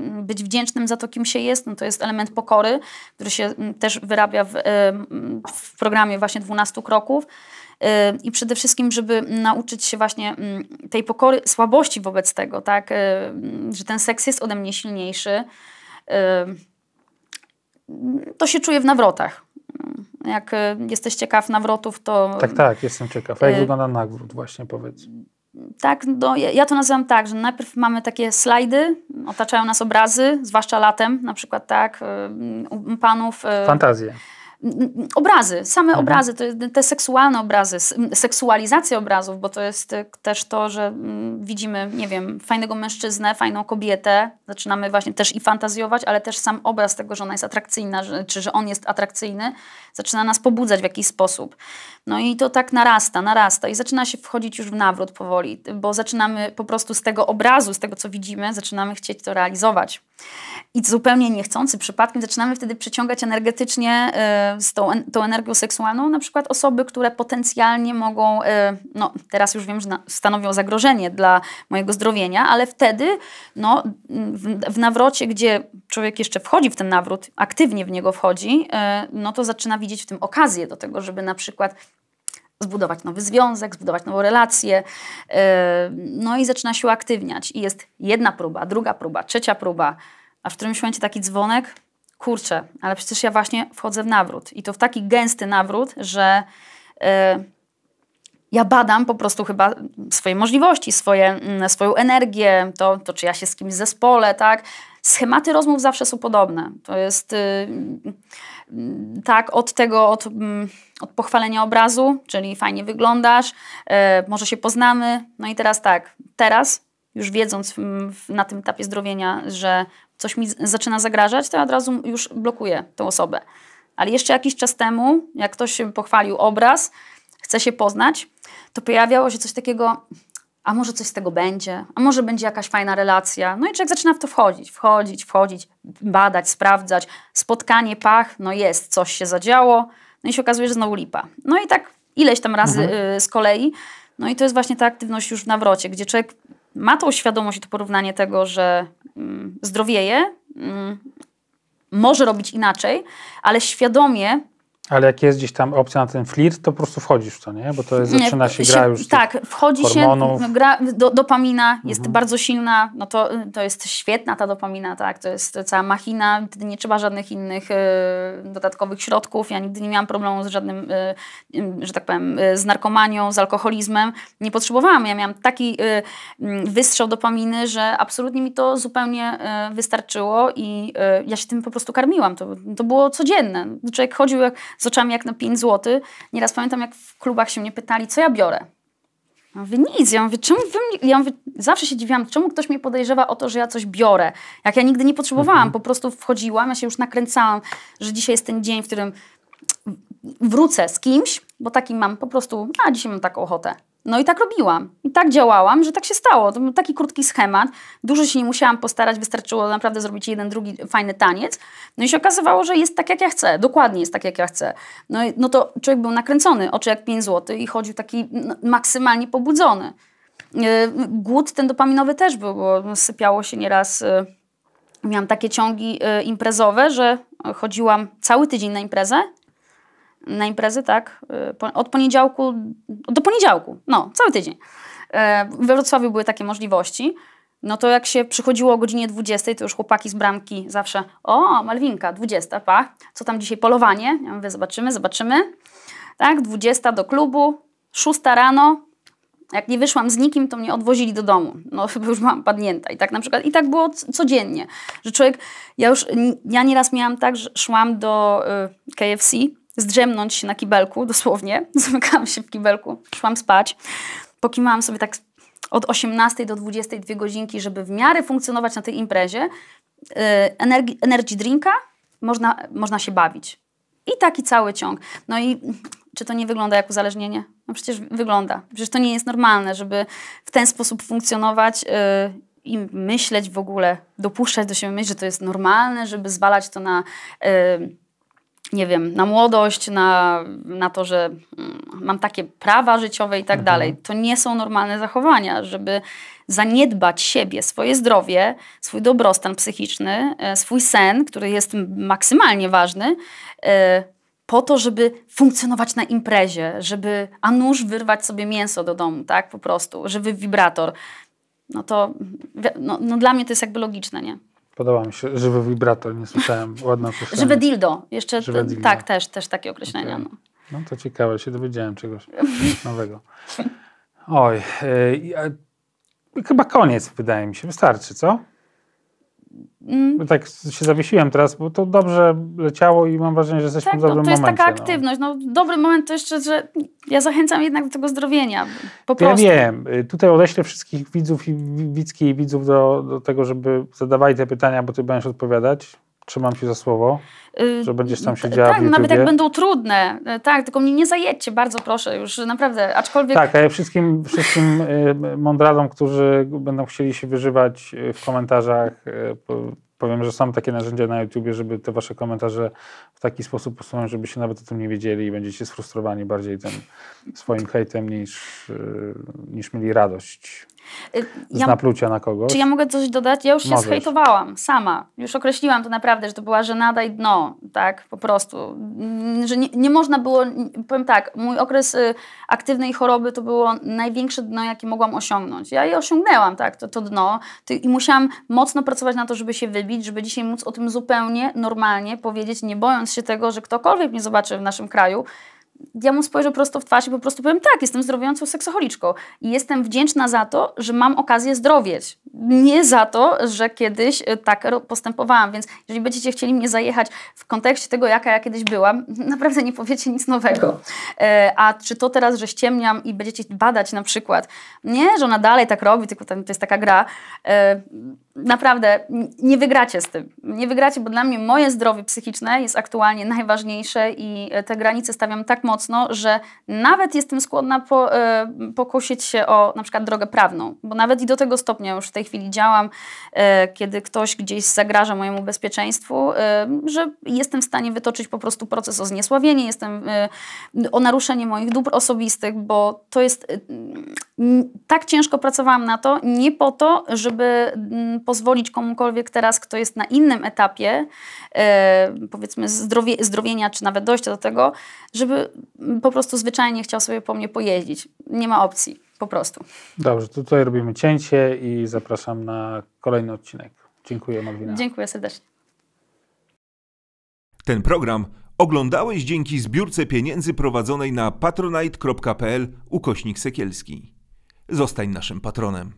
być wdzięcznym za to, kim się jest, no to jest element pokory, który się mm, też wyrabia w, w programie właśnie 12 kroków, Y, i przede wszystkim, żeby nauczyć się właśnie mm, tej pokory, słabości wobec tego, tak, y, mm, że ten seks jest ode mnie silniejszy, y, to się czuje w nawrotach. Mm, jak jesteś ciekaw nawrotów, to... Tak, tak, jestem ciekaw. A jak wygląda nawrót właśnie, powiedz? Tak, no, ja to nazywam tak, że najpierw mamy takie slajdy, otaczają nas obrazy, zwłaszcza latem, na przykład tak, panów. Fantazje obrazy, same mhm. obrazy, te seksualne obrazy, seksualizacja obrazów, bo to jest y, też to, że widzimy, nie wiem, fajnego mężczyznę, fajną kobietę, zaczynamy właśnie też i fantazjować, ale też sam obraz tego, że ona jest atrakcyjna, czy że on jest atrakcyjny, zaczyna nas pobudzać w jakiś sposób. No i to tak narasta, narasta i zaczyna się wchodzić już w nawrót powoli, bo zaczynamy po prostu z tego obrazu, z tego co widzimy, zaczynamy chcieć to realizować. I zupełnie niechcący przypadkiem zaczynamy wtedy przyciągać energetycznie y, z tą, tą energią seksualną na przykład osoby, które potencjalnie mogą, y, no teraz już wiem, że stanowią zagrożenie dla mojego zdrowienia, ale wtedy no, w, w, nawrocie, gdzie człowiek jeszcze wchodzi w ten nawrót, aktywnie w niego wchodzi, y, no to zaczyna widzieć w tym okazję do tego, żeby na przykład zbudować nowy związek, zbudować nową relację. Yy, no i zaczyna się uaktywniać. I jest jedna próba, druga próba, trzecia próba, a w którymś momencie taki dzwonek, kurczę, ale przecież ja właśnie wchodzę w nawrót. I to w taki gęsty nawrót, że yy, ja badam po prostu chyba swoje możliwości, swoje, mm, swoją energię, to, to czy ja się z kimś zespole, tak? Schematy rozmów zawsze są podobne. To jest... Yy, Mm, tak, od tego, od, mm, od pochwalenia obrazu, czyli fajnie wyglądasz, e, może się poznamy. No i teraz tak, teraz już wiedząc mm, na tym etapie zdrowienia, że coś mi zaczyna zagrażać, to ja od razu już blokuję tą osobę. Ale jeszcze jakiś czas temu, jak ktoś pochwalił obraz, chce się poznać, to pojawiało się coś takiego, a może coś z tego będzie, a może będzie jakaś fajna relacja. No i człowiek zaczyna w to wchodzić, wchodzić, wchodzić, badać, sprawdzać. Spotkanie, pach, no jest, coś się zadziało, no i się okazuje, że znowu lipa. No i tak ileś tam razy mhm. Y, z kolei. No i to jest właśnie ta aktywność już w nawrocie, gdzie człowiek ma tą świadomość i to porównanie tego, że mm, zdrowieje, mm, może robić inaczej, ale świadomie ale jak jest gdzieś tam opcja na ten flirt, to po prostu wchodzisz w to, nie? Bo to jest, zaczyna się, się gra już. Tak, wchodzi hormonów. się, no, gra, do, dopamina mhm. jest bardzo silna, no to, y, to jest świetna ta dopamina, tak? To jest cała machina, nie trzeba żadnych innych y, dodatkowych środków. Ja nigdy nie miałam problemu z żadnym, y, y, że tak powiem, y, z narkomanią, z alkoholizmem. Nie potrzebowałam. Ja miałam taki y, mm, wystrzał dopaminy, że absolutnie mi to zupełnie wystarczyło i ja się tym po prostu karmiłam. To, to było codzienne. Człowiek chodził jak z oczami jak na 5 zł. Nieraz pamiętam, jak w klubach się mnie pytali, co ja biorę. Ja mówię, nic. Ja mówię, czemu wy ja mówię, zawsze się dziwiłam, czemu ktoś mnie podejrzewa o to, że ja coś biorę. Jak ja nigdy nie potrzebowałam, mhm. po prostu wchodziłam, ja się już nakręcałam, że dzisiaj jest ten dzień, w którym wrócę z kimś, bo taki mam po prostu, a dzisiaj mam taką ochotę. No i tak robiłam. I tak działałam, że tak się stało. To był taki krótki schemat. Dużo się nie musiałam postarać, wystarczyło naprawdę zrobić jeden, drugi fajny taniec. No i się okazywało, że jest tak, jak ja chcę. Dokładnie jest tak, jak ja chcę. No, no to człowiek był nakręcony, oczy jak 5 zł i chodził taki no, maksymalnie pobudzony. Y, głód ten dopaminowy też był, bo sypiało się nieraz... Y, miałam takie ciągi y, imprezowe, że chodziłam cały tydzień na imprezę na imprezy, tak? Y, od poniedziałku do poniedziałku, no, cały tydzień. E, we Wrocławiu były takie możliwości. No to jak się przychodziło o godzinie 20, to już chłopaki z bramki zawsze, o, Malwinka, 20, pa, co tam dzisiaj polowanie? Ja mówię, zobaczymy, zobaczymy. Tak, 20 do klubu, 6 rano, jak nie wyszłam z nikim, to mnie odwozili do domu. No już mam padnięta. I tak na przykład, i tak było codziennie. Że człowiek, ja już, ja nieraz miałam tak, że szłam do y, KFC zdrzemnąć na kibelku, dosłownie. Zamykałam się w kibelku, szłam spać. Pokiwałam sobie tak od 18 do 22 godzinki, żeby w miarę funkcjonować na tej imprezie. Y, energi, energy drinka, można, można się bawić. I taki cały ciąg. No i czy to nie wygląda jak uzależnienie? No przecież wygląda. Przecież to nie jest normalne, żeby w ten sposób funkcjonować yy, i myśleć w ogóle, dopuszczać do siebie myśl, że to jest normalne, żeby zwalać to na... Yy, nie wiem, na młodość, na, na to, że mm, mam takie prawa życiowe i tak mhm. dalej. To nie są normalne zachowania, żeby zaniedbać siebie, swoje zdrowie, swój dobrostan psychiczny, e, swój sen, który jest maksymalnie ważny, e, po to, żeby funkcjonować na imprezie, żeby a nóż wyrwać sobie mięso do domu, tak po prostu, żeby wibrator. No to no, no dla mnie to jest jakby logiczne, nie? Podoba mi się. Żywy wibrator, nie słyszałem. ładna określenie. Żywy dildo. Jeszcze Żywe dildo. Tak, też, też takie określenia. Okay. No. no to ciekawe, się dowiedziałem czegoś nowego. Oj, e, chyba koniec wydaje mi się. Wystarczy, co? Mm. No tak się zawiesiłem teraz, bo to dobrze leciało i mam wrażenie, że jesteśmy tak, w no dobrym momencie. No, to jest momencie, taka no. aktywność. No. no. dobry moment to jeszcze, że ja zachęcam jednak do tego zdrowienia. Po prostu. Ja wiem. Y, tutaj odeślę wszystkich widzów i widzki i widzów do, do tego, żeby zadawali te pytania, bo ty będziesz odpowiadać trzymam się za słowo, y, że będziesz tam siedziała y, Tak, w nawet jak będą trudne. Y, tak, tylko mnie nie zajedźcie, bardzo proszę już, naprawdę, aczkolwiek... Tak, a ja wszystkim, wszystkim mądralom, którzy będą chcieli się wyżywać w komentarzach, powiem, że są takie narzędzia na YouTubie, żeby te wasze komentarze w taki sposób posunąć, żebyście nawet o tym nie wiedzieli i będziecie sfrustrowani bardziej tym swoim hejtem niż, niż mieli radość. Y, ja, z naplucia na kogoś. Czy ja mogę coś dodać? Ja już się zhejtowałam sama. Już określiłam to naprawdę, że to była żenada i dno, tak, po prostu. Że nie, nie można było, powiem tak, mój okres y, aktywnej choroby to było największe dno, jakie mogłam osiągnąć. Ja je osiągnęłam, tak, to, to dno i musiałam mocno pracować na to, żeby się wybić, żeby dzisiaj móc o tym zupełnie normalnie powiedzieć, nie bojąc się tego, że ktokolwiek mnie zobaczy w naszym kraju, ja mu spojrzę prosto w twarz i po prostu powiem tak, jestem zdrowiącą seksoholiczką i jestem wdzięczna za to, że mam okazję zdrowieć. Nie za to, że kiedyś e, tak postępowałam, więc jeżeli będziecie chcieli mnie zajechać w kontekście tego, jaka ja kiedyś byłam, naprawdę nie powiecie nic nowego. E, a czy to teraz, że ściemniam i będziecie badać na przykład, nie, że ona dalej tak robi, tylko to jest taka gra, e, naprawdę nie wygracie z tym. Nie wygracie, bo dla mnie moje zdrowie psychiczne jest aktualnie najważniejsze i e, te granice stawiam tak mocno, że nawet jestem skłonna po, e, pokusić się o na przykład drogę prawną, bo nawet i do tego stopnia już w tej chwili działam, e, kiedy ktoś gdzieś zagraża mojemu bezpieczeństwu, że jestem w stanie wytoczyć po prostu proces o zniesławienie, jestem o naruszenie moich dóbr osobistych, bo to jest tak ciężko pracowałam na to, nie po to, żeby pozwolić komukolwiek teraz, kto jest na innym etapie, e, powiedzmy zdrowie, zdrowienia, czy nawet dojścia do tego, żeby po prostu zwyczajnie chciał sobie po mnie pojeździć. Nie ma opcji, po prostu. Dobrze, tutaj robimy cięcie i zapraszam na kolejny odcinek. Dziękuję, Malwina. Dziękuję serdecznie. Ten program oglądałeś dzięki zbiórce pieniędzy prowadzonej na patronite.pl ukośnik Sekielski. Zostań naszym patronem.